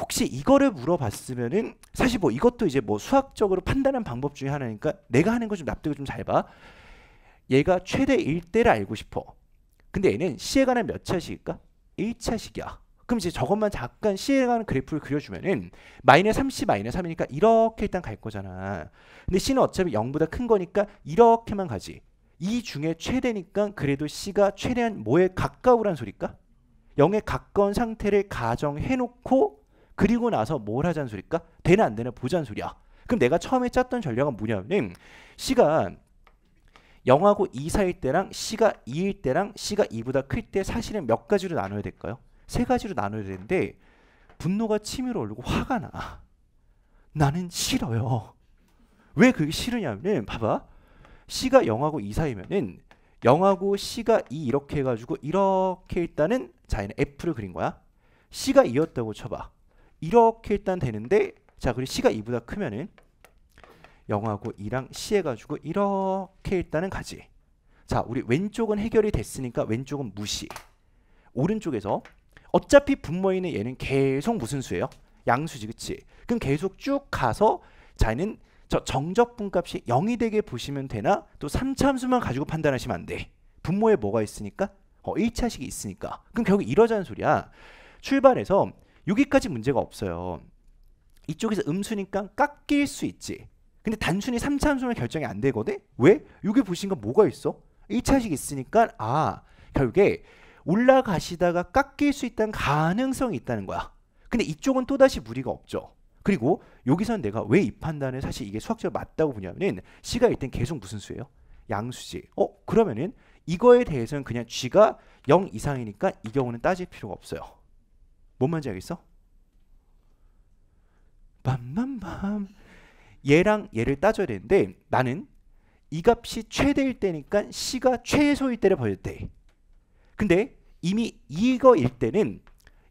A: 혹시 이거를 물어봤으면은 사실 뭐 이것도 이제 뭐 수학적으로 판단한 방법 중에 하나니까 내가 하는 거 좀 납득을 좀 잘 봐. 얘가 최대 1대를 알고 싶어. 근데 얘는 C에 관한 몇 차식일까? 1차식이야. 그럼 이제 저것만 잠깐 시행하는 그래프를 그려주면은 마이너스 30, 마이너스 3이니까 이렇게 일단 갈 거잖아. 근데 C는 어차피 0보다 큰 거니까 이렇게만 가지. 이 중에 최대니까 그래도 C가 최대한 뭐에 가까우란 소리까? 일 0에 가까운 상태를 가정해놓고 그리고 나서 뭘 하자는 소리까? 일 되나 안 되나 보자는 소리야. 그럼 내가 처음에 짰던 전략은 뭐냐면 C가 0하고 2 사이일 때랑 C가 2일 때랑 C가 2보다 클 때 사실은 몇 가지로 나눠야 될까요? 세 가지로 나눠야 되는데 분노가 치밀어 오르고 화가 나. 나는 싫어요. 왜 그게 싫으냐면은 봐봐. C가 0하고 2 사이면은 0하고 C가 2 이렇게 해가지고 이렇게 일단은 자얘는 F를 그린 거야. C가 2였다고 쳐봐. 이렇게 일단 되는데 자 그리고 C가 2보다 크면은 0하고 2랑 C 해가지고 이렇게 일단은 가지. 자 우리 왼쪽은 해결이 됐으니까 왼쪽은 무시. 오른쪽에서 어차피 분모인의 얘는 계속 무슨 수예요? 양수지 그치? 그럼 계속 쭉 가서 자는 저 정적 분값이 0이 되게 보시면 되나? 또 3참수만 가지고 판단하시면 안 돼. 분모에 뭐가 있으니까? 어, 1차식이 있으니까. 그럼 결국 이러자는 소리야. 출발해서 여기까지 문제가 없어요. 이쪽에서 음수니까 깎일 수 있지. 근데 단순히 3차함수면 결정이 안 되거든? 왜? 여기 보신 건 뭐가 있어? 1차식 있으니까 아 결국에 올라가시다가 깎일 수 있다는 가능성이 있다는 거야. 근데 이쪽은 또다시 무리가 없죠. 그리고 여기선 내가 왜 이 판단을 사실 이게 수학적으로 맞다고 보냐면은 C가 일단 계속 무슨 수예요? 양수지. 어 그러면은 이거에 대해서는 그냥 G가 0 이상이니까 이 경우는 따질 필요가 없어요. 뭔 말인지 알겠어? 밤 밤밤 얘랑 얘를 따져야 되는데 나는 이 값이 최대일 때니까 C가 최소일 때를 버렸때 근데 이미 이거일 때는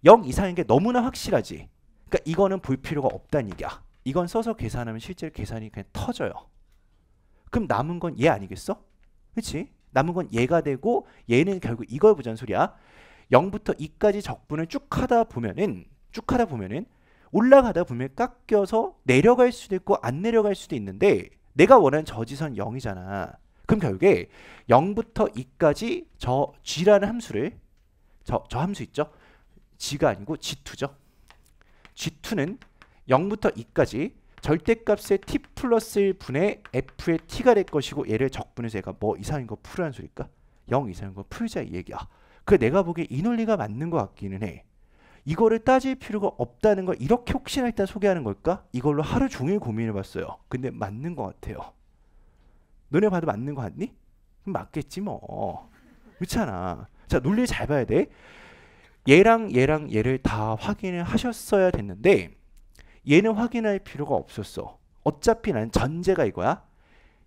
A: 0 이상인 게 너무나 확실하지. 그러니까 이거는 볼 필요가 없다는 얘기야. 이건 써서 계산하면 실제로 계산이 그냥 터져요. 그럼 남은 건 얘 아니겠어? 그렇지? 남은 건 얘가 되고 얘는 결국 이걸 보자는 소리야. 0부터 2까지 적분을 쭉 하다 보면은 쭉 하다 보면은 올라가다 보면 깎여서 내려갈 수도 있고 안 내려갈 수도 있는데 내가 원하는 저지선 0이잖아. 그럼 결국에 0부터 2까지 저 g라는 함수를 저, 저 함수 있죠? G가 아니고 G2죠. G2는 0부터 2까지 절대값의 t 플러스 1분의 f의 t가 될 것이고 얘를 적분해서 얘가 뭐 이상인 거풀어란 소리일까? 0 이상인 거 풀자 이 얘기야. 그 내가 보기에 이 논리가 맞는 것 같기는 해. 이거를 따질 필요가 없다는 걸 이렇게 혹시나 일단 소개하는 걸까? 이걸로 하루 종일 고민해 봤어요. 근데 맞는 것 같아요. 너네 봐도 맞는 거 같니? 맞겠지 뭐. 그렇잖아. 자 논리 잘 봐야 돼. 얘랑 얘랑 얘를 다 확인을 하셨어야 됐는데 얘는 확인할 필요가 없었어. 어차피 난 전제가 이거야.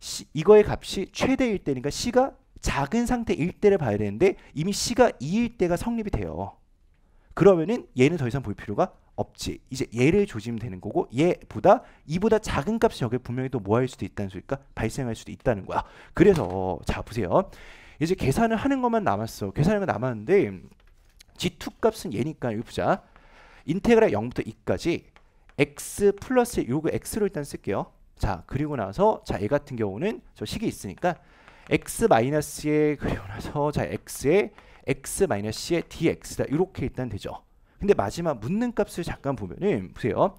A: C, 이거의 값이 최대일 때니까 C가 작은 상태1대를 봐야 되는데 이미 C가 2일 때가 성립이 돼요. 그러면은 얘는 더 이상 볼 필요가 없지. 이제 얘를 조지면 되는 거고 얘보다 이보다 작은 값이 여기 분명히 또 뭐 할 수도 있다는 소리니까 발생할 수도 있다는 거야. 그래서 자 보세요. 이제 계산을 하는 것만 남았어. 계산하는 남았는데 G2 값은 얘니까 여기 보자. 인테그라 0부터 2까지 x 플러스 요거 x로 일단 쓸게요. 자 그리고 나서 자 얘 같은 경우는 저 식이 있으니까 x 마이너스에 그리고 나서 자 x에 x 마이너스 c에 dx다 이렇게 일단 되죠. 근데 마지막 묻는 값을 잠깐 보면은 보세요.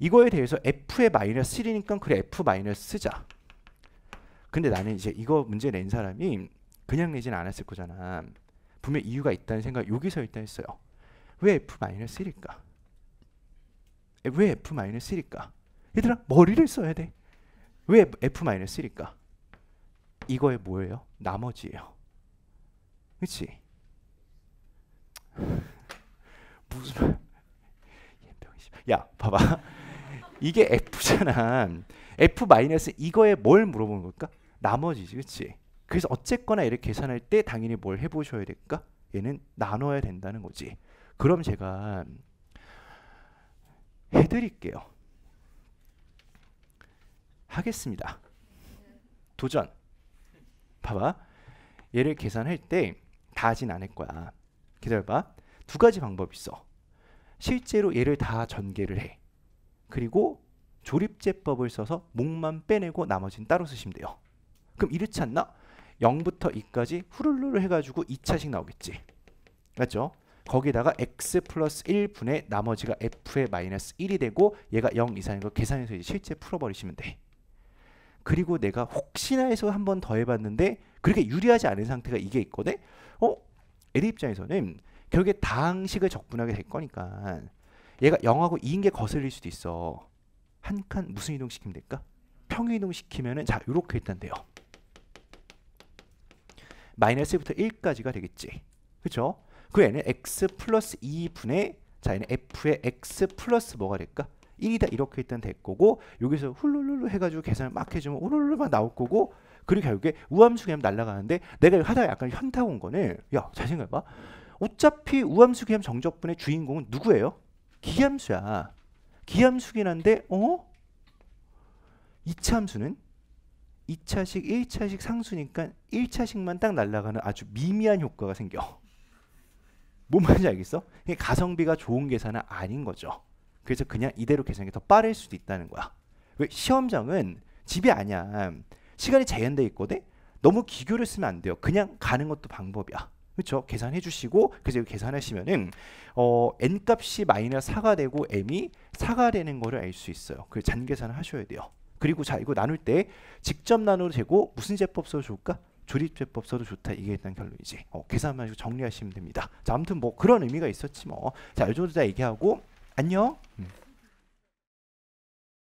A: 이거에 대해서 f의 마이너스 1이니까 그래 f 마이너스 쓰자. 근데 나는 이제 이거 문제 낸 사람이 그냥 내진 않았을 거잖아. 분명 히 이유가 있다는 생각 여기서 일단 했어요. 왜 F-1일까? 왜 F-1일까? 얘들아 머리를 써야 돼. 왜 F-1일까? 이거에 뭐예요? 나머지예요. 그치 무슨 야 봐봐 이게 F잖아 F 마이너스 이거에 뭘 물어보는 걸까? 나머지지 그치? 그래서 어쨌거나 얘를 계산할 때 당연히 뭘 해보셔야 될까? 얘는 나눠야 된다는 거지. 그럼 제가 해드릴게요. 하겠습니다. 도전. 봐봐. 얘를 계산할 때 다 하진 않을 거야. 기다려봐. 두 가지 방법이 있어. 실제로 얘를 다 전개를 해. 그리고 조립제법을 써서 목만 빼내고 나머지는 따로 쓰시면 돼요. 그럼 이렇지 않나? 0부터 2까지 후루루루 해가지고 2차씩 나오겠지. 맞죠? 거기다가 x 플러스 1분의 나머지가 f의 마이너스 1이 되고 얘가 0 이상인 거 계산해서 이제 실제 풀어버리시면 돼. 그리고 내가 혹시나 해서 한 번 더 해봤는데 그렇게 유리하지 않은 상태가 이게 있거든. 어? 애들 입장에서는 결국에 다항식을 적분하게 될 거니까 얘가 0하고 2인 게 거슬릴 수도 있어. 한 칸 무슨 이동시키면 될까? 평이동시키면은 자 요렇게 일단 돼요. 마이너스 1부터 1까지가 되겠지. 그렇죠? 그 n은 x 플러스 2분의 자 얘는 f의 x 플러스 뭐가 될까? 1이다 이렇게 일단 될 거고 여기서 훌룰룰 해가지고 계산을 막 해주면 우룰룰만 나올 거고 그리고 결국에 우함수 그냥 날아가는데 내가 하다 약간 현타 온 거는 야잘 생각해봐 어차피 우함수 기함 정적분의 주인공은 누구예요? 기함수야 기함수긴 한데 어? 이차함수는 2차식, 1차식 상수니까 1차식만 딱 날아가는 아주 미미한 효과가 생겨. 뭔 말인지 알겠어? 가성비가 좋은 계산은 아닌 거죠. 그래서 그냥 이대로 계산이 더 빠를 수도 있다는 거야. 왜 시험장은 집이 아니야. 시간이 제한돼 있거든. 너무 기교를 쓰면 안 돼요. 그냥 가는 것도 방법이야. 그렇죠? 계산해 주시고 그래서 계산하시면은 어, n 값이 마이너스 4가 되고 m이 4가 되는 거를 알 수 있어요. 그잔 계산을 하셔야 돼요. 그리고 자 이거 나눌 때 직접 나눠도 되고 무슨 제법 써도 좋을까? 조립제법 써도 좋다 이게 일단 결론이지 어, 계산만 하고 정리하시면 됩니다 자 아무튼 뭐 그런 의미가 있었지 뭐자이 정도 다 얘기하고 안녕 음.